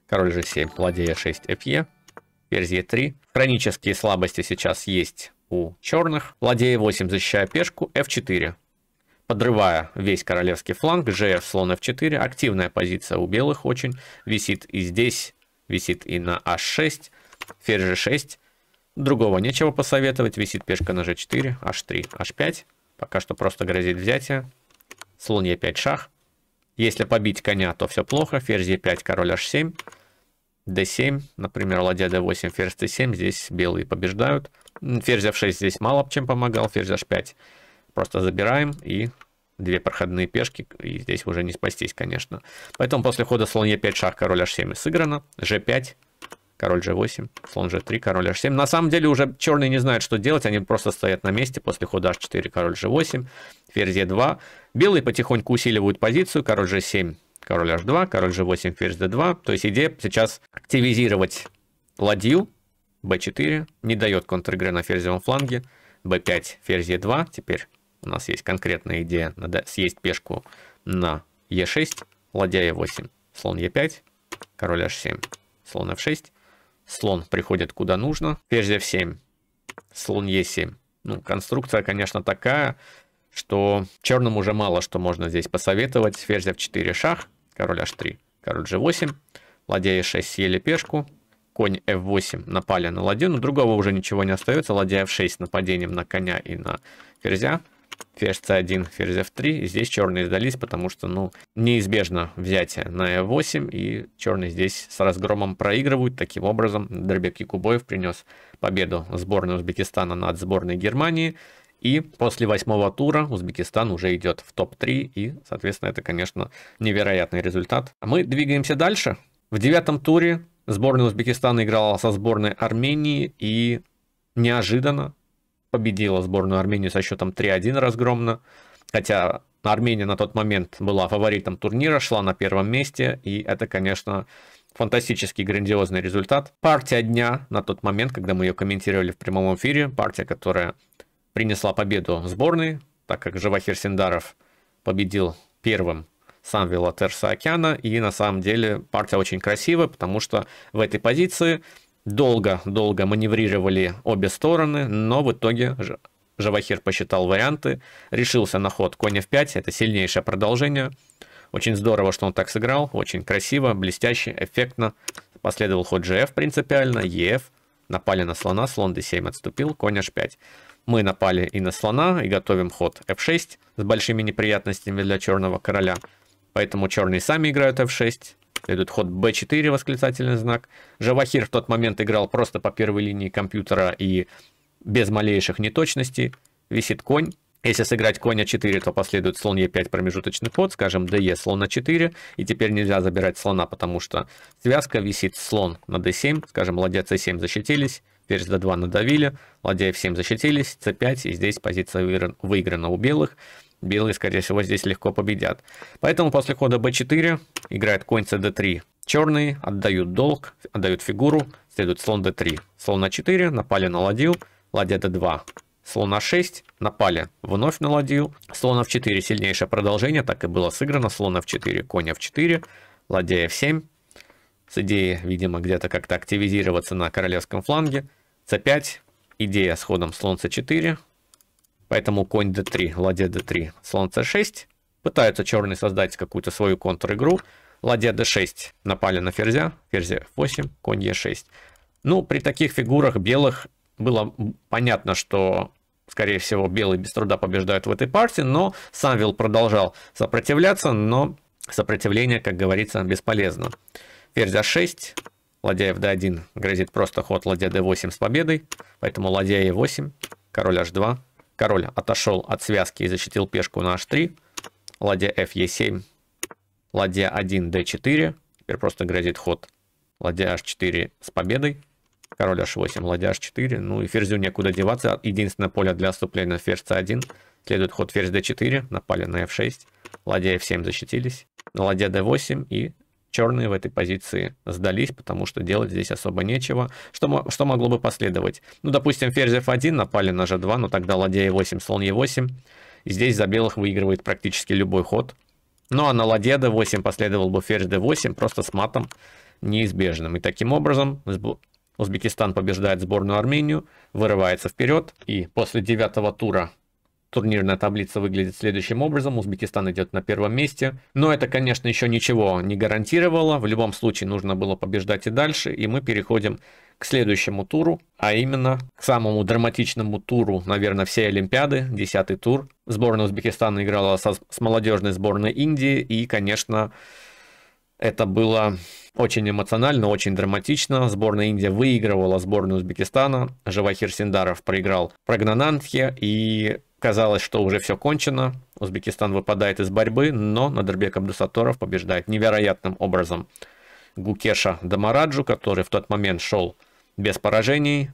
король g7, ладья 6 fe, ферзь e3. Хронические слабости сейчас есть у черных. Ладья 8 защищая пешку, f4. Подрывая весь королевский фланг, gf слон f4. Активная позиция у белых очень. Висит и здесь, висит и на h6, а ферзь g6. Другого нечего посоветовать. Висит пешка на g4, h3, h5. Пока что просто грозит взятие. Слон e5 шах. Если побить коня, то все плохо. Ферзь e5, король h7. d7, например, ладья d8, ферзь c7. Здесь белые побеждают. Ферзь f6 здесь мало чем помогал. Ферзь h5 просто забираем и две проходные пешки. И здесь уже не спастись, конечно. Поэтому после хода слон e5, шах, король h7 сыграно. g5, Король g8, слон g3, король h7. На самом деле уже черные не знают, что делать. Они просто стоят на месте после хода h4, король g8, ферзь e2. Белые потихоньку усиливают позицию. Король g7, король h2, король g8, ферзь d2. То есть идея сейчас активизировать ладью. b4 не дает контр-игры на ферзевом фланге. b5, ферзь e2. Теперь у нас есть конкретная идея. Надо съесть пешку на e6, ладья e8, слон e5, король h7, слон f6. Слон приходит куда нужно. Ферзь f7. Слон e7. Ну, конструкция, конечно, такая, что черным уже мало что можно здесь посоветовать. Ферзь f4 шах, король h3, король g8, ладья e6 съели пешку, конь f8 напали на ладью, но другого уже ничего не остается. Ладья f6 нападением на коня и на ферзя ферзь c1, ферзь f3. Здесь черные сдались, потому что, ну, неизбежно взятие на e8, э и черные здесь с разгромом проигрывают. Таким образом, Дробек Якубоев принес победу сборной Узбекистана над сборной Германии. И после восьмого тура Узбекистан уже идет в топ-3, и, соответственно, это, конечно, невероятный результат. А мы двигаемся дальше. В девятом туре сборная Узбекистана играла со сборной Армении, и неожиданно победила сборную Армении со счетом 3-1 разгромно. Хотя Армения на тот момент была фаворитом турнира, шла на первом месте, и это, конечно, фантастический грандиозный результат. Партия дня на тот момент, когда мы ее комментировали в прямом эфире, партия, которая принесла победу сборной, так как Живахир Синдаров победил первым сам Вилатер Океана, и на самом деле партия очень красивая, потому что в этой позиции Долго-долго маневрировали обе стороны, но в итоге Жавахир посчитал варианты, решился на ход коня в 5, это сильнейшее продолжение. Очень здорово, что он так сыграл, очень красиво, блестяще, эффектно. Последовал ход GF принципиально, EF, напали на слона, слон D7 отступил, конь H5. Мы напали и на слона, и готовим ход F6 с большими неприятностями для черного короля. Поэтому черные сами играют F6, идет ход b4, восклицательный знак. Жавахир в тот момент играл просто по первой линии компьютера и без малейших неточностей. Висит конь. Если сыграть коня 4, а то последует слон e5 промежуточный ход, скажем, de слона 4, и теперь нельзя забирать слона, потому что связка висит слон на d7, скажем, ладья c7 защитились, ферзь d2 надавили, ладья f7 защитились, c5, и здесь позиция выиграна у белых. Белые, скорее всего, здесь легко победят. Поэтому после хода b4 играет конь cd3. Черные отдают долг, отдают фигуру, следует слон d3. Слон a а 4, напали на ладью, ладья d2. Слон на 6, напали, вновь на ладью. Слон f4, сильнейшее продолжение, так и было сыграно. Слон f4, конь f4, ладья f7. С идеей, видимо, где-то как-то активизироваться на королевском фланге. c5, идея с ходом слон c4, Поэтому конь d3, ладья d3, слон c6. Пытаются черные создать какую-то свою контр-игру. Ладья d6 напали на ферзя, ферзя f8, конь e6. Ну, при таких фигурах белых было понятно, что, скорее всего, белые без труда побеждают в этой партии, но Самвел продолжал сопротивляться, но сопротивление, как говорится, бесполезно. Ферзь a а 6 ладья fd1 грозит просто ход ладья d8 с победой, поэтому ладья e8, король h2, Король отошел от связки и защитил пешку на h3. Ладья f, e7. Ладья 1, d4. Теперь просто грозит ход. Ладья h4 с победой. Король h8, ладья h4. Ну и ферзю некуда деваться. Единственное поле для отступления ферзь c1. Следует ход ферзь d4. Напали на f6. Ладья f7 защитились. Ладья d8 и черные в этой позиции сдались, потому что делать здесь особо нечего. Что, что могло бы последовать? Ну, допустим, ферзь f1, напали на g2, но тогда ладья e8, слон e8. И здесь за белых выигрывает практически любой ход. Ну, а на ладье d8 последовал бы ферзь d8, просто с матом неизбежным. И таким образом Узбекистан побеждает сборную Армению, вырывается вперед. И после девятого тура Турнирная таблица выглядит следующим образом. Узбекистан идет на первом месте. Но это, конечно, еще ничего не гарантировало. В любом случае нужно было побеждать и дальше. И мы переходим к следующему туру, а именно к самому драматичному туру, наверное, всей Олимпиады, десятый тур. Сборная Узбекистана играла со, с молодежной сборной Индии. И, конечно, это было очень эмоционально, очень драматично. Сборная Индия выигрывала сборную Узбекистана. Живахир Синдаров проиграл Прагнанантхе и Казалось, что уже все кончено, Узбекистан выпадает из борьбы, но Надарбек Абдусаторов побеждает невероятным образом Гукеша Дамараджу, который в тот момент шел без поражений,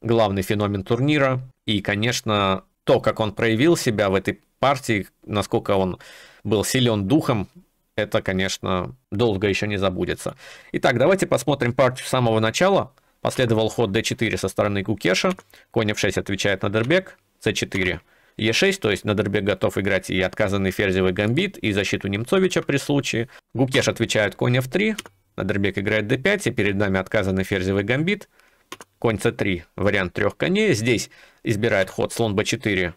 главный феномен турнира. И, конечно, то, как он проявил себя в этой партии, насколько он был силен духом, это, конечно, долго еще не забудется. Итак, давайте посмотрим партию с самого начала. Последовал ход d4 со стороны Гукеша. Конь f6 отвечает на Дербек c4, e 6 то есть на Надербек готов играть и отказанный ферзевый гамбит, и защиту Немцовича при случае. Гукеш отвечает конь f3, Надербек играет d5, и перед нами отказанный ферзевый гамбит. Конь c3, вариант трех коней. Здесь избирает ход слон b4,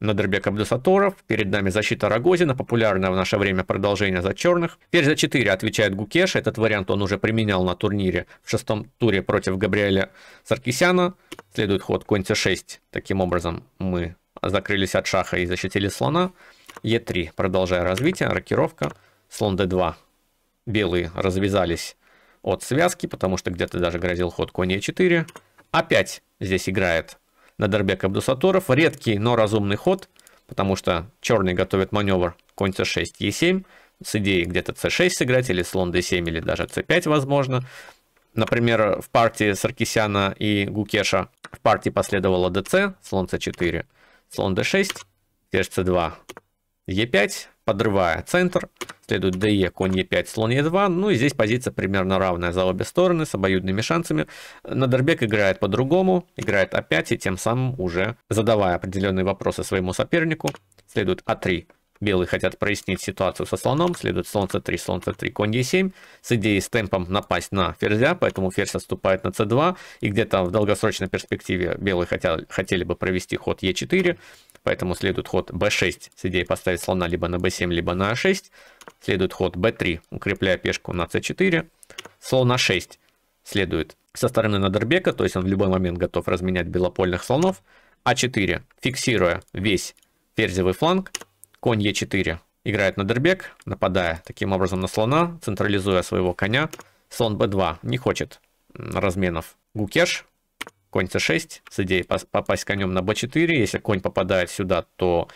Надербек Абдусаторов, перед нами защита Рогозина, популярное в наше время продолжение за черных. Теперь за 4 отвечает Гукеш, этот вариант он уже применял на турнире в шестом туре против Габриэля Саркисяна. Следует ход конь c6, таким образом мы закрылись от шаха и защитили слона. Е3, продолжая развитие, рокировка, слон d2. Белые развязались от связки, потому что где-то даже грозил ход конь e4. Опять здесь играет Надарбек Абдусаторов. Редкий, но разумный ход, потому что черный готовит маневр конь c6, e7, с идеей где-то c6 сыграть, или слон d7, или даже c5 возможно. Например, в партии Саркисяна и Гукеша в партии последовало dc, слон c4, слон d6, c2, e5, подрывая центр. Следует ДЕ, конь e 5 слон e 2 Ну и здесь позиция примерно равная за обе стороны, с обоюдными шансами. Надербек играет по-другому, играет А5 и тем самым уже задавая определенные вопросы своему сопернику. Следует А3, Белые хотят прояснить ситуацию со слоном, следует слон c3, слон c3, конь d 7 с идеей с темпом напасть на ферзя, поэтому ферзь отступает на c2, и где-то в долгосрочной перспективе белые хотя, хотели бы провести ход e4, поэтому следует ход b6, с идеей поставить слона либо на b7, либо на a6, а следует ход b3, укрепляя пешку на c4, слон a6 а следует со стороны Надербека, то есть он в любой момент готов разменять белопольных слонов, a а 4 фиксируя весь ферзевый фланг, Конь Е4 играет на дербек, нападая таким образом на слона, централизуя своего коня. Слон b 2 не хочет разменов. Гукеш, конь c 6 с идеей попасть конем на b 4 Если конь попадает сюда, то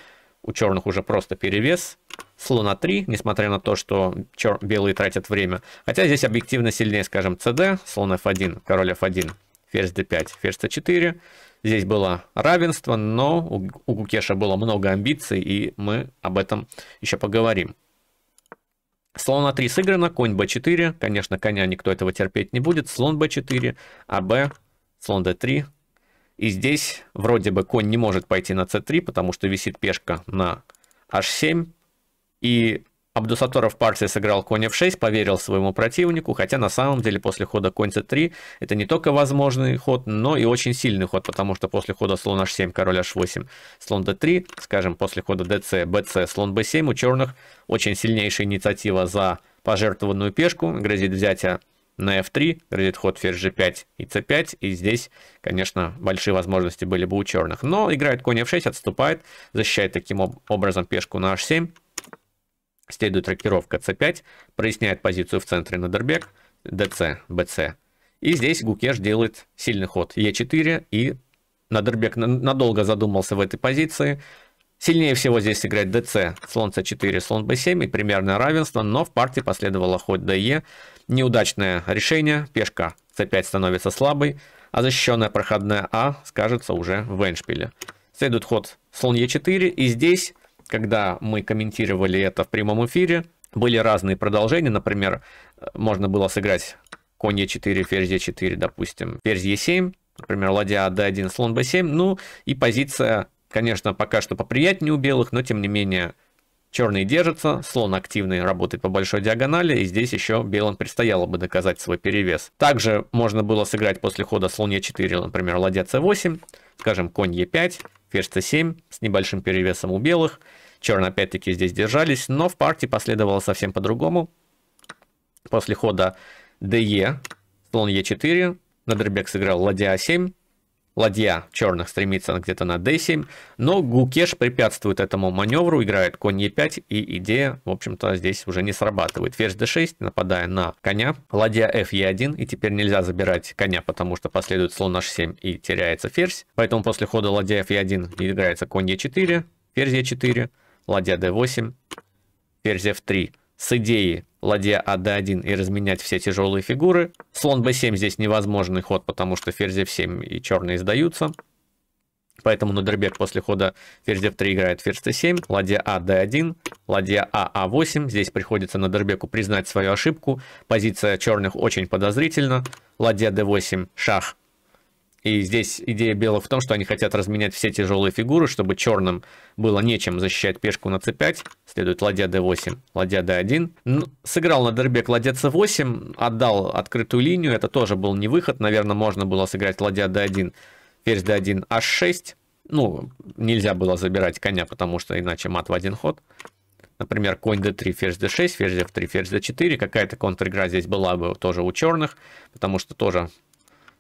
у черных уже просто перевес. Слон a а 3 несмотря на то, что чер... белые тратят время. Хотя здесь объективно сильнее, скажем, c.d. слон F1, король F1, ферзь D5, ферзь C4. Здесь было равенство, но у, у Гукеша было много амбиций, и мы об этом еще поговорим. Слон А3 сыграно, конь b4, конечно, коня никто этого терпеть не будет, слон b4, АБ, слон d3. И здесь вроде бы конь не может пойти на c3, потому что висит пешка на h7. И Абдусаторов партии сыграл конь f6, поверил своему противнику, хотя на самом деле после хода конь c3 это не только возможный ход, но и очень сильный ход, потому что после хода слон h7, король h8, слон d3, скажем, после хода dc, bc, слон b7 у черных очень сильнейшая инициатива за пожертвованную пешку, грозит взятие на f3, грозит ход ферзь g5 и c5, и здесь, конечно, большие возможности были бы у черных. Но играет конь f6, отступает, защищает таким образом пешку на h7, Следует рокировка c5, проясняет позицию в центре Надербек, dc, bc. И здесь Гукеш делает сильный ход e4, и Надербек надолго задумался в этой позиции. Сильнее всего здесь играет dc, слон c4, слон b7 и примерное равенство, но в партии последовало ход de. Неудачное решение, пешка c5 становится слабой, а защищенная проходная а скажется уже в эндшпиле. Следует ход слон e4, и здесь когда мы комментировали это в прямом эфире, были разные продолжения, например, можно было сыграть конь e4, ферзь e4, допустим, ферзь e7, например, ладья d1, слон b7, ну и позиция, конечно, пока что поприятнее у белых, но тем не менее черные держатся, слон активный работает по большой диагонали, и здесь еще белым предстояло бы доказать свой перевес. Также можно было сыграть после хода слон e4, например, ладья c8, скажем, конь e5, ферзь c7 с небольшим перевесом у белых, Черные опять-таки здесь держались, но в партии последовало совсем по-другому. После хода ДЕ, слон Е4, на дробяк сыграл ладья А7, ладья черных стремится где-то на d7, но Гукеш препятствует этому маневру, играет конь e5, и идея, в общем-то, здесь уже не срабатывает. Ферзь d6, нападая на коня, ладья f 1 и теперь нельзя забирать коня, потому что последует слон h7 и теряется ферзь, поэтому после хода ладья f 1 играется конь e4, ферзь e4, ладья d8, ферзь f3 с идеей ладья ad1 а и разменять все тяжелые фигуры. Слон b7 здесь невозможный ход, потому что ферзь f7 и черные сдаются. Поэтому на Нудербек после хода ферзь f3 играет ферзь c7, ладья а d1, ладья а а8. Здесь приходится на Нудербеку признать свою ошибку. Позиция черных очень подозрительна. Ладья d8, шах и здесь идея белых в том, что они хотят разменять все тяжелые фигуры, чтобы черным было нечем защищать пешку на c5. Следует ладья d8, ладья d1. Сыграл на дербек ладья c8, отдал открытую линию. Это тоже был не выход. Наверное, можно было сыграть ладья d1, ферзь d1, h6. Ну, нельзя было забирать коня, потому что иначе мат в один ход. Например, конь d3, ферзь d6, ферзь f3, ферзь d4. Какая-то контр-игра здесь была бы тоже у черных, потому что тоже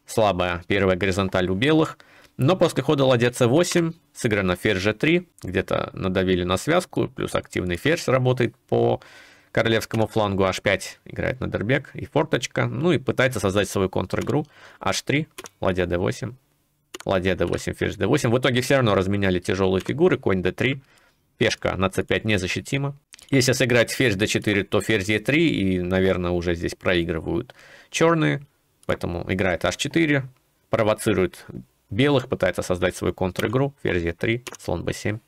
Слабая первая горизонталь у белых, но после хода ладья c8 сыграно ферзь g3, где-то надавили на связку, плюс активный ферзь работает по королевскому флангу h5, играет на дербек и форточка, ну и пытается создать свою контр-игру. h3, ладья d8, ладья d8, ферзь d8. В итоге все равно разменяли тяжелые фигуры, конь d3, пешка на c5 незащитима. Если сыграть ферзь d4, то ферзь e3, и, наверное, уже здесь проигрывают черные. Поэтому играет h4, провоцирует белых, пытается создать свою контр-игру, версия 3, слон b7.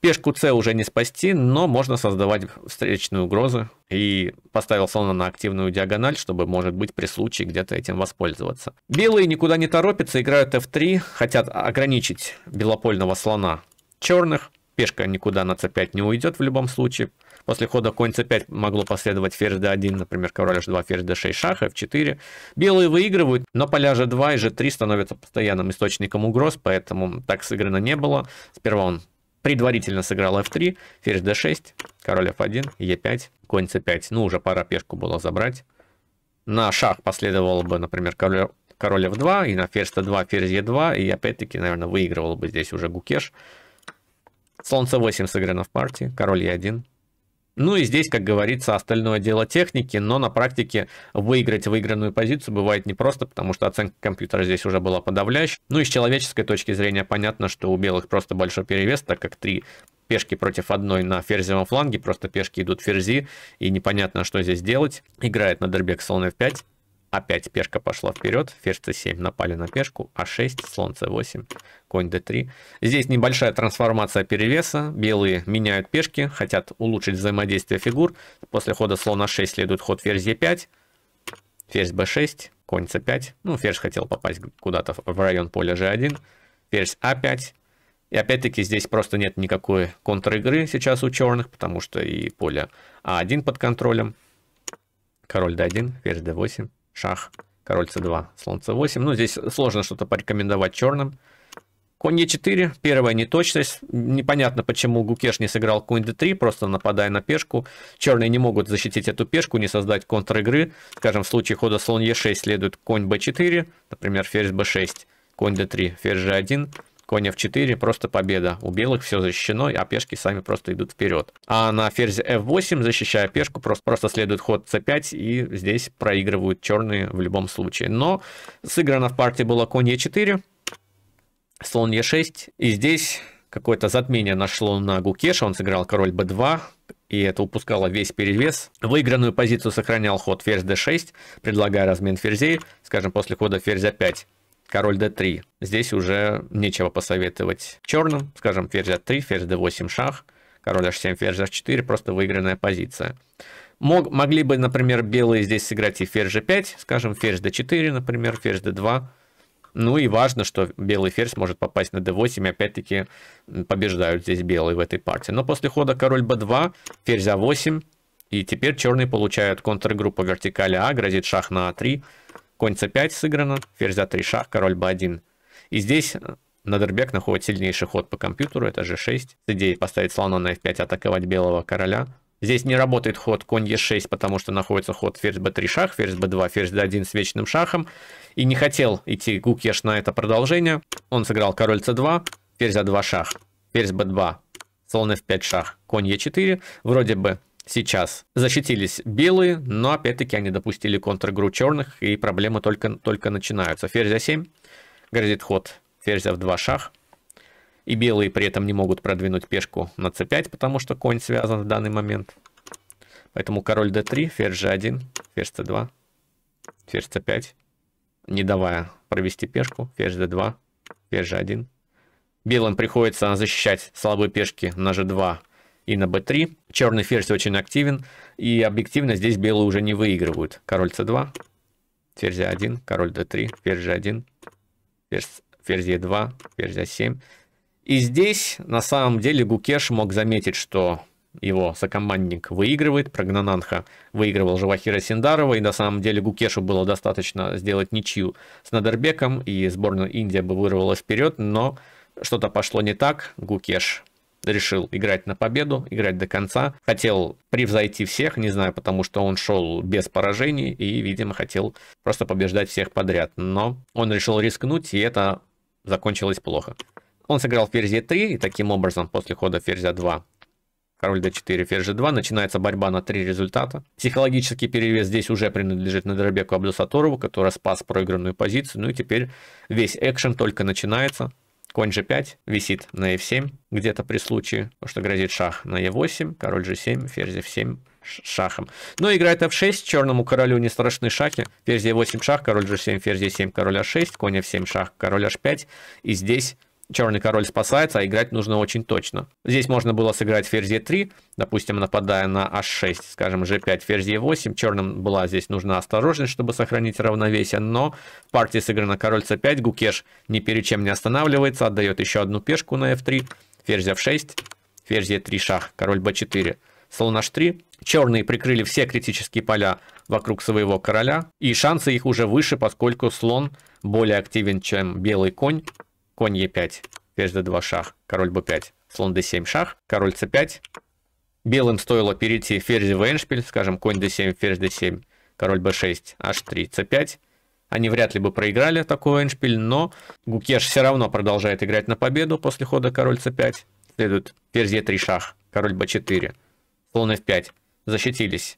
Пешку c уже не спасти, но можно создавать встречные угрозы. И поставил слона на активную диагональ, чтобы, может быть, при случае где-то этим воспользоваться. Белые никуда не торопятся, играют f3, хотят ограничить белопольного слона черных. Пешка никуда на c5 не уйдет в любом случае. После хода конь c5 могло последовать ферзь d1, например, король h2, ферзь d6, шах, f4. Белые выигрывают, но поля g2 и g3 становятся постоянным источником угроз, поэтому так сыграно не было. Сперва он предварительно сыграл f3, ферзь d6, король f1, e5, конь c5. Ну, уже пора пешку было забрать. На шах последовало бы, например, король, король f2, и на ферзь c2, ферзь e2, и опять-таки, наверное, выигрывал бы здесь уже гукеш. Солнце 8 сыграно в партии, король e1, ну и здесь, как говорится, остальное дело техники, но на практике выиграть выигранную позицию бывает непросто, потому что оценка компьютера здесь уже была подавляющей. Ну и с человеческой точки зрения понятно, что у белых просто большой перевес, так как три пешки против одной на ферзевом фланге, просто пешки идут ферзи, и непонятно, что здесь делать. Играет на дербек слон f5, Опять пешка пошла вперед, ферзь c7 напали на пешку, а6, слон c8, конь d3. Здесь небольшая трансформация перевеса, белые меняют пешки, хотят улучшить взаимодействие фигур. После хода слона 6 следует ход ферзь e5, ферзь b6, конь c5. Ну, ферзь хотел попасть куда-то в район поля g1, ферзь a5. А и опять-таки здесь просто нет никакой контр-игры сейчас у черных, потому что и поле а1 под контролем. Король d1, ферзь d8 шах, король c2, слон c8. Ну, здесь сложно что-то порекомендовать черным. Конь e4, первая неточность. Непонятно, почему Гукеш не сыграл конь d3, просто нападая на пешку. Черные не могут защитить эту пешку, не создать контр игры. Скажем, в случае хода слон e6 следует конь b4, например, ферзь b6, конь d3, ферзь g1 конь f4, просто победа. У белых все защищено, а пешки сами просто идут вперед. А на ферзе f8, защищая пешку, просто, просто следует ход c5, и здесь проигрывают черные в любом случае. Но сыграно в партии было конь e4, слон e6, и здесь какое-то затмение нашло на Гукеша, он сыграл король b2, и это упускало весь перевес. Выигранную позицию сохранял ход ферзь d6, предлагая размен ферзей, скажем, после хода ферзь a5 король d3. Здесь уже нечего посоветовать черным, скажем, ферзь d3, ферзь d8 шах, король h7, ферзь h4, просто выигранная позиция. Мог, могли бы, например, белые здесь сыграть и ферзь g5, скажем, ферзь d4, например, ферзь d2. Ну и важно, что белый ферзь может попасть на d8, и опять-таки побеждают здесь белые в этой партии. Но после хода король b2, ферзь a8, и теперь черные получают контргруппу вертикали А, грозит шах на a а 3 Конь c5 сыграно, ферзь a3 шах, король b1. И здесь э, Надербек находит сильнейший ход по компьютеру, это g6. С идеей поставить слона на f5, атаковать белого короля. Здесь не работает ход конь e6, потому что находится ход ферзь b3 шах, ферзь b2, ферзь d1 с вечным шахом. И не хотел идти Гукеш на это продолжение. Он сыграл король c2, ферзь a2 шах, ферзь b2, слон f5 шах, конь e4. Вроде бы сейчас. Защитились белые, но опять-таки они допустили контр контргру черных, и проблемы только, только начинаются. Ферзь А7 грозит ход ферзь в 2 шах. И белые при этом не могут продвинуть пешку на c5, потому что конь связан в данный момент. Поэтому король d3, ферзь g1, ферзь c2, ферзь c5, не давая провести пешку, ферзь d2, ферзь g1. Белым приходится защищать слабые пешки на g2 и на b3. Черный ферзь очень активен, и объективно здесь белые уже не выигрывают. Король c2, ферзь a1, король d3, ферзь g1, ферзь, ферзь e2, ферзь a7. А и здесь на самом деле Гукеш мог заметить, что его сокомандник выигрывает, Прогнананха выигрывал Живахира Синдарова, и на самом деле Гукешу было достаточно сделать ничью с Надербеком, и сборная Индия бы вырвалась вперед, но что-то пошло не так, Гукеш решил играть на победу, играть до конца. Хотел превзойти всех, не знаю, потому что он шел без поражений и, видимо, хотел просто побеждать всех подряд. Но он решил рискнуть, и это закончилось плохо. Он сыграл ферзь e3, и таким образом после хода ферзя 2 король d4, ферзь g2, начинается борьба на три результата. Психологический перевес здесь уже принадлежит Надрабеку Абдусаторову, который спас проигранную позицию, ну и теперь весь экшен только начинается. Конь g5 висит на f7 где-то при случае, потому что грозит шах на e8, король g7, ферзь f7 шахом. Но ну, играет f6, черному королю не страшны шахи. Ферзь e8 шах, король g7, ферзь e7, король h6, конь f7 шах, король h5. И здесь черный король спасается, а играть нужно очень точно. Здесь можно было сыграть ферзь e3, допустим, нападая на h6, скажем, g5, ферзь e8. Черным была здесь нужна осторожность, чтобы сохранить равновесие, но в партии сыграна король c5, гукеш ни перед чем не останавливается, отдает еще одну пешку на f3, ферзь f6, ферзь e3, шах, король b4, слон h3. Черные прикрыли все критические поля вокруг своего короля, и шансы их уже выше, поскольку слон более активен, чем белый конь конь e 5 пеш Д2 шах, король b 5 слон d 7 шах, король c 5 Белым стоило перейти ферзь в эншпиль, скажем, конь d7, ферзь d7, король b6, h3, c5. Они вряд ли бы проиграли такой эншпиль, но Гукеш все равно продолжает играть на победу после хода король c5. Следует ферзь e3 шах, король b4, слон f5. Защитились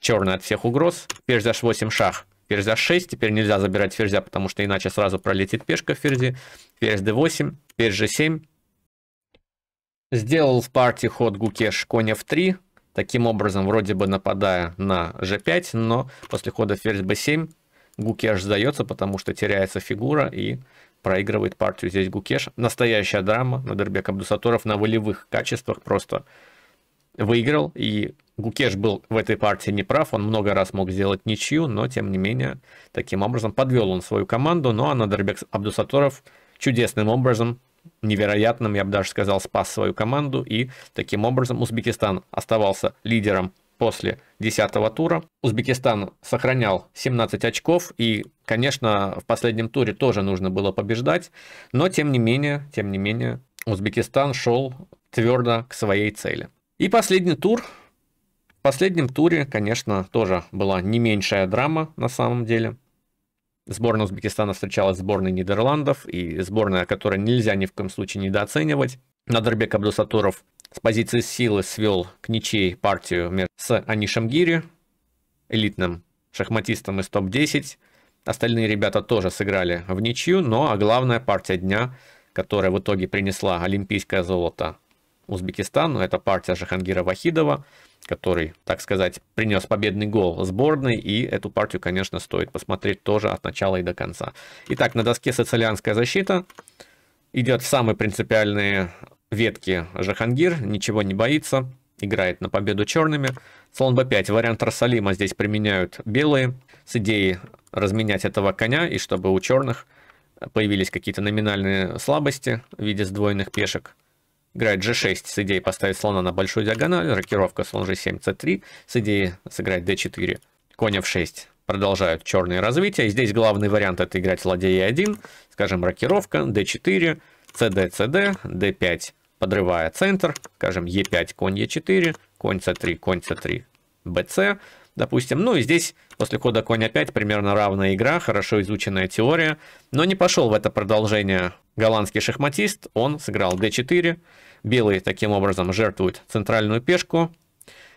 черные от всех угроз, ферзь h8 шах, Ферзь ферзя 6, теперь нельзя забирать ферзя, потому что иначе сразу пролетит пешка в ферзи, ферзь d8, ферзь g7. Сделал в партии ход Гукеш коня в 3, таким образом вроде бы нападая на g5, но после хода ферзь b7 Гукеш сдается, потому что теряется фигура и проигрывает партию здесь Гукеш. Настоящая драма, на Надербек Кабдусаторов на волевых качествах просто выиграл и Гукеш был в этой партии неправ, он много раз мог сделать ничью, но тем не менее, таким образом подвел он свою команду, но ну, а Анадырбек Абдусаторов чудесным образом, невероятным, я бы даже сказал, спас свою команду, и таким образом Узбекистан оставался лидером после 10 тура. Узбекистан сохранял 17 очков, и, конечно, в последнем туре тоже нужно было побеждать, но тем не менее, тем не менее, Узбекистан шел твердо к своей цели. И последний тур в последнем туре, конечно, тоже была не меньшая драма на самом деле. Сборная Узбекистана встречалась с сборной Нидерландов, и сборная, которую нельзя ни в коем случае недооценивать. Надарбек Абдусатуров с позиции силы свел к ничей партию с Анишем Гири, элитным шахматистом из топ-10. Остальные ребята тоже сыграли в ничью, но а главная партия дня, которая в итоге принесла олимпийское золото Узбекистану, это партия Жахангира Вахидова – который, так сказать, принес победный гол сборной, и эту партию, конечно, стоит посмотреть тоже от начала и до конца. Итак, на доске социалианская защита идет в самые принципиальные ветки Жахангир, ничего не боится, играет на победу черными. Слон b5, вариант Рассалима здесь применяют белые, с идеей разменять этого коня, и чтобы у черных появились какие-то номинальные слабости в виде сдвоенных пешек. Играет g6 с идеей поставить слона на большую диагональ, рокировка слон g7, c3 с идеей сыграть d4, конь f6. Продолжают черные развития. И здесь главный вариант это играть ладья e1, а скажем, рокировка, d4, cd, cd, d5, подрывая центр, скажем, e5, конь e4, конь c3, конь c3, bc, допустим. Ну и здесь после хода конь опять примерно равная игра, хорошо изученная теория. Но не пошел в это продолжение голландский шахматист. Он сыграл d4. Белый таким образом жертвует центральную пешку.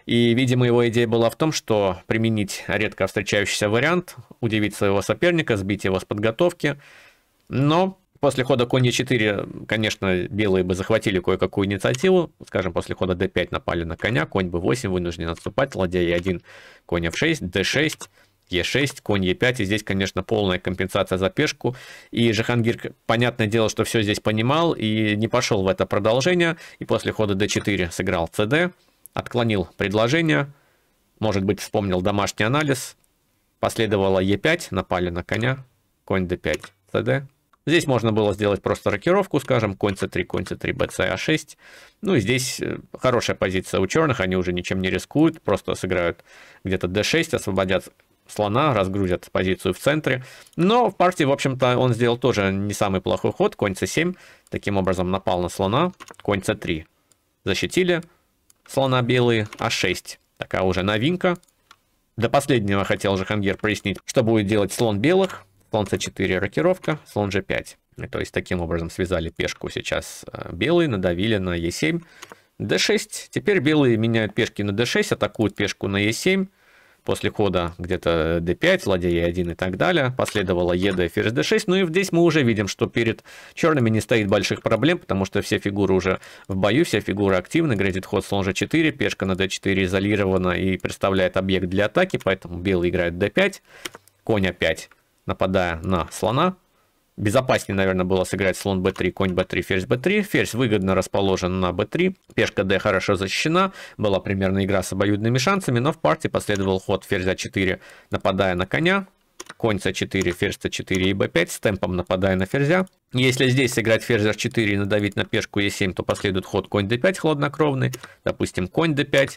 И, видимо, его идея была в том, что применить редко встречающийся вариант, удивить своего соперника, сбить его с подготовки. Но После хода конь e4, конечно, белые бы захватили кое-какую инициативу. Скажем, после хода d5 напали на коня, конь b8 вынужден отступать, ладья e1, конь f6, d6, e6, конь e5. И здесь, конечно, полная компенсация за пешку. И Жахангир, понятное дело, что все здесь понимал и не пошел в это продолжение. И после хода d4 сыграл cd, отклонил предложение, может быть, вспомнил домашний анализ. Последовало e5, напали на коня, конь d5, cd. Здесь можно было сделать просто рокировку, скажем, конь c3, конь c3, bc, a6. Ну и здесь э, хорошая позиция у черных, они уже ничем не рискуют, просто сыграют где-то d6, освободят слона, разгрузят позицию в центре. Но в партии, в общем-то, он сделал тоже не самый плохой ход, конь c7, таким образом напал на слона, конь c3. Защитили слона белые, а6. Такая уже новинка. До последнего хотел же Хангер прояснить, что будет делать слон белых, слон c4 рокировка, слон g5. То есть таким образом связали пешку сейчас э, белые, надавили на e7, d6. Теперь белые меняют пешки на d6, атакуют пешку на e7. После хода где-то d5, ладья e1 и так далее. Последовало ед, ферзь d6. Ну и здесь мы уже видим, что перед черными не стоит больших проблем, потому что все фигуры уже в бою, все фигуры активны. Грозит ход слон g4, пешка на d4 изолирована и представляет объект для атаки, поэтому белый играет d5, конь a5. А нападая на слона. Безопаснее, наверное, было сыграть слон b3, конь b3, ферзь b3. Ферзь выгодно расположен на b3. Пешка d хорошо защищена. Была примерно игра с обоюдными шансами, но в партии последовал ход ферзь a4, а нападая на коня. Конь c4, ферзь c4 и b5 с темпом нападая на ферзя. Если здесь сыграть ферзь h4 и надавить на пешку e7, то последует ход конь d5 хладнокровный. Допустим, конь d5,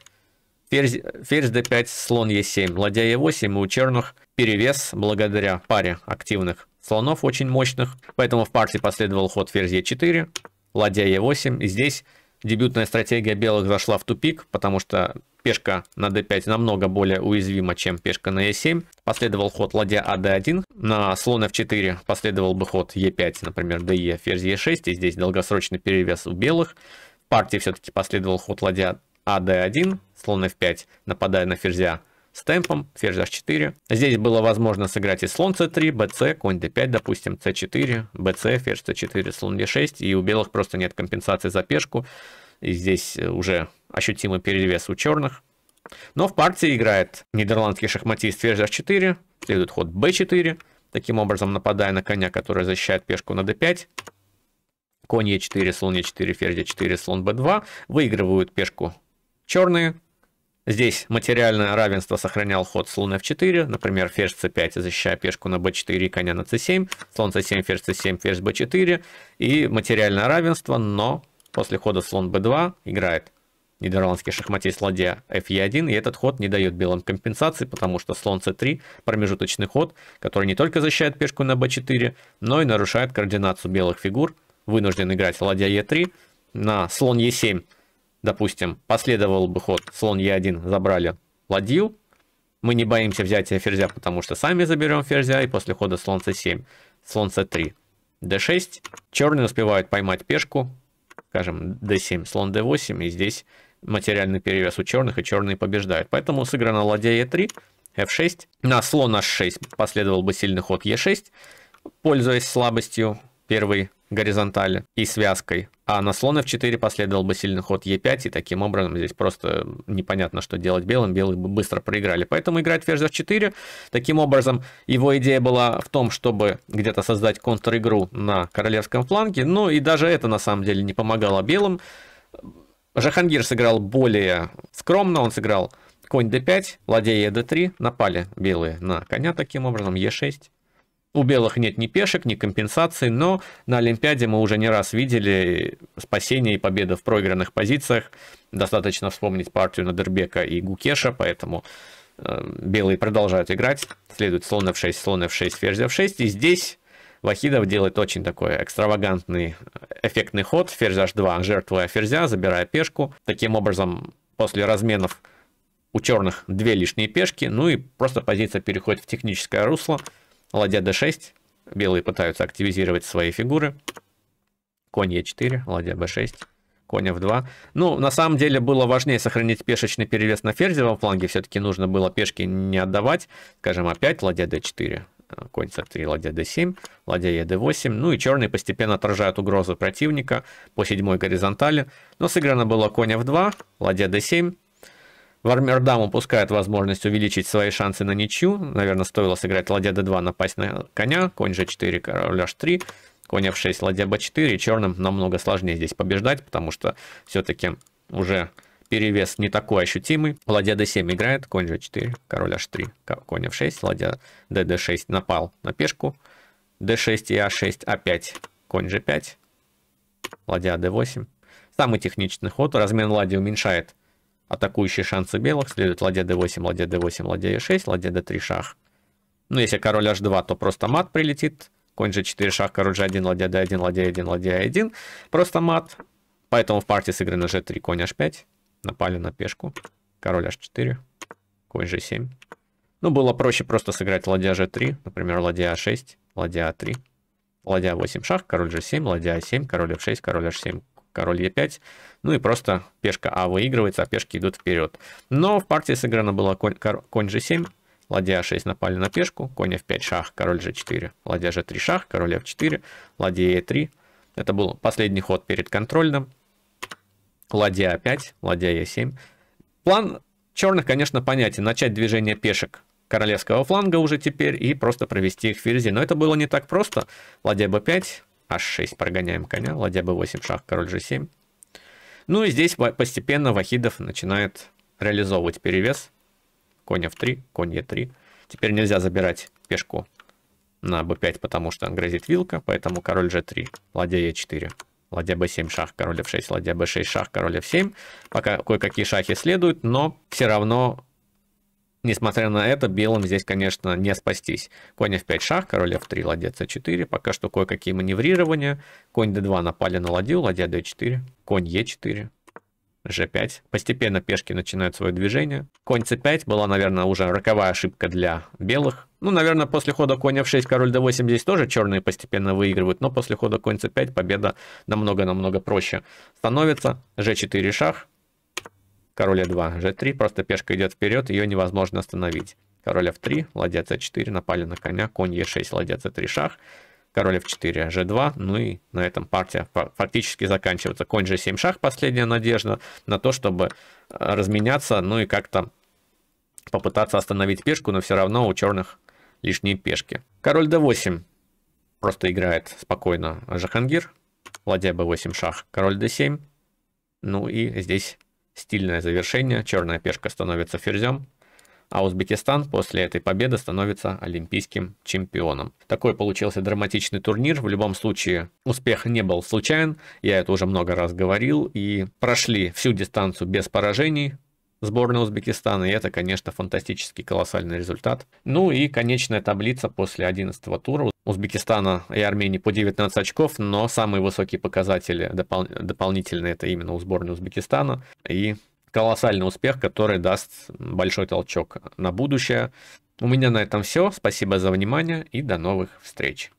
ферзь, ферзь d5, слон e7, ладья e8 и у черных перевес благодаря паре активных слонов очень мощных. Поэтому в партии последовал ход ферзь e4, ладья e8. И здесь дебютная стратегия белых зашла в тупик, потому что пешка на d5 намного более уязвима, чем пешка на e7. Последовал ход ладья ad1, а на слон f4 последовал бы ход e5, например, de, ферзь e6, и здесь долгосрочный перевес у белых. В партии все-таки последовал ход ладья ad1, а слон f5, нападая на ферзя с темпом, ферзь h4. Здесь было возможно сыграть и слон c3, bc, конь d5, допустим, c4, bc, ферзь c4, слон d6, и у белых просто нет компенсации за пешку, и здесь э, уже ощутимый перевес у черных. Но в партии играет нидерландский шахматист ферзь h4, следует ход b4, таким образом нападая на коня, который защищает пешку на d5, конь e4, слон e4, ферзь d 4 слон b2, выигрывают пешку черные, Здесь материальное равенство сохранял ход слон f4, например, ферзь c5, защищая пешку на b4 и коня на c7, слон c7, ферзь c7, ферзь b4, и материальное равенство, но после хода слон b2 играет нидерландский шахматист ладья fe1, и этот ход не дает белым компенсации, потому что слон c3 промежуточный ход, который не только защищает пешку на b4, но и нарушает координацию белых фигур, вынужден играть ладья e3 на слон e7, допустим, последовал бы ход, слон Е1 забрали, ладью. Мы не боимся взятия ферзя, потому что сами заберем ферзя, и после хода слон С7, слон С3. d6, черные успевают поймать пешку, скажем, d7, слон d8, и здесь материальный перевес у черных, и черные побеждают. Поэтому сыграно ладья e3, f6, на слон h6 последовал бы сильный ход е 6 пользуясь слабостью первой горизонтали и связкой а на слон f4 последовал бы сильный ход e5, и таким образом здесь просто непонятно, что делать белым. Белые бы быстро проиграли. Поэтому играть ферзь f4. Таким образом, его идея была в том, чтобы где-то создать контр-игру на королевском фланге. Ну и даже это на самом деле не помогало белым. Жахангир сыграл более скромно, он сыграл конь d5, ладья e d3, напали белые на коня таким образом, e6. У белых нет ни пешек, ни компенсации, но на Олимпиаде мы уже не раз видели спасение и победы в проигранных позициях. Достаточно вспомнить партию Надербека и Гукеша, поэтому э, белые продолжают играть. Следует слон f6, слон f6, ферзь f6. И здесь Вахидов делает очень такой экстравагантный эффектный ход. Ферзь h2, жертвуя ферзя, забирая пешку. Таким образом, после разменов у черных две лишние пешки. Ну и просто позиция переходит в техническое русло. Ладья d6. Белые пытаются активизировать свои фигуры. Конь e4, ладья b6, конь f2. Ну, на самом деле было важнее сохранить пешечный перевес на ферзевом фланге. Все-таки нужно было пешки не отдавать. Скажем, опять ладья d4, конь c3, ладья d7, ладья e d8. Ну и черные постепенно отражают угрозу противника по седьмой горизонтали. Но сыграно было конь f2, ладья d7, в Вармердам упускает возможность увеличить свои шансы на ничью. Наверное, стоило сыграть ладья d2, напасть на коня, конь g4, король h3, конь f6, ладья b4. Черным намного сложнее здесь побеждать, потому что все-таки уже перевес не такой ощутимый. Ладья d7 играет, конь g4, король h3, конь f6, ладья d 6 напал на пешку. d6 и a6 а a5 конь g5, ладья d8. Самый техничный ход, размен ладьи уменьшает Атакующие шансы белых следует ладья d8, ладья d8, ладья e6, ладья d3 шах. Ну, если король h2, то просто мат прилетит. Конь g4 шах, король g1, ладья d1, ладья e1, ладья a 1 Просто мат. Поэтому в партии сыграно g3, конь h5. Напали на пешку. Король h4, конь g7. Ну, было проще просто сыграть ладья g3, например, ладья a6, ладья a3, ладья 8 шах, король g7, ладья a7, король f6, король h7, король e5, ну и просто пешка А выигрывается, а пешки идут вперед. Но в партии сыграно было конь, конь g7, ладья a6 напали на пешку, конь f5 шах, король g4, ладья g3 шах, король f4, ладья e3. Это был последний ход перед контрольным. Ладья a5, а ладья e7. План черных, конечно, понятен. Начать движение пешек королевского фланга уже теперь и просто провести их в ферзи. Но это было не так просто. Ладья b5, h6 прогоняем коня, ладья b8, шах, король g7. Ну и здесь постепенно Вахидов начинает реализовывать перевес. Конь f3, конь e3. Теперь нельзя забирать пешку на b5, потому что грозит вилка, поэтому король g3, ладья e4, ладья b7, шах, король f6, ладья b6, шах, король f7. Пока кое-какие шахи следуют, но все равно Несмотря на это, белым здесь, конечно, не спастись. Конь f5 шах, король f3, ладья c4. Пока что кое-какие маневрирования. Конь d2 напали на ладью, ладья d4, конь e4 g5. Постепенно пешки начинают свое движение. Конь c5 была, наверное, уже роковая ошибка для белых. Ну, наверное, после хода коня f6, король d8 здесь тоже черные постепенно выигрывают, но после хода конь c5 победа намного-намного проще становится. g4 шах, король e2, g3, просто пешка идет вперед, ее невозможно остановить. Король f3, ладья c4, напали на коня, конь e6, ладья c3, шах, король f4, g2, ну и на этом партия фактически заканчивается. Конь g7, шах, последняя надежда на то, чтобы э, разменяться, ну и как-то попытаться остановить пешку, но все равно у черных лишние пешки. Король d8 просто играет спокойно Жахангир, ладья b8, шах, король d7, ну и здесь Стильное завершение, черная пешка становится ферзем, а Узбекистан после этой победы становится олимпийским чемпионом. Такой получился драматичный турнир. В любом случае, успех не был случайен. Я это уже много раз говорил. И прошли всю дистанцию без поражений сборной Узбекистана. И это, конечно, фантастический, колоссальный результат. Ну и конечная таблица после 11 тура. Узбекистана и Армении по 19 очков, но самые высокие показатели допол- дополнительные это именно у сборной Узбекистана. И колоссальный успех, который даст большой толчок на будущее. У меня на этом все. Спасибо за внимание и до новых встреч.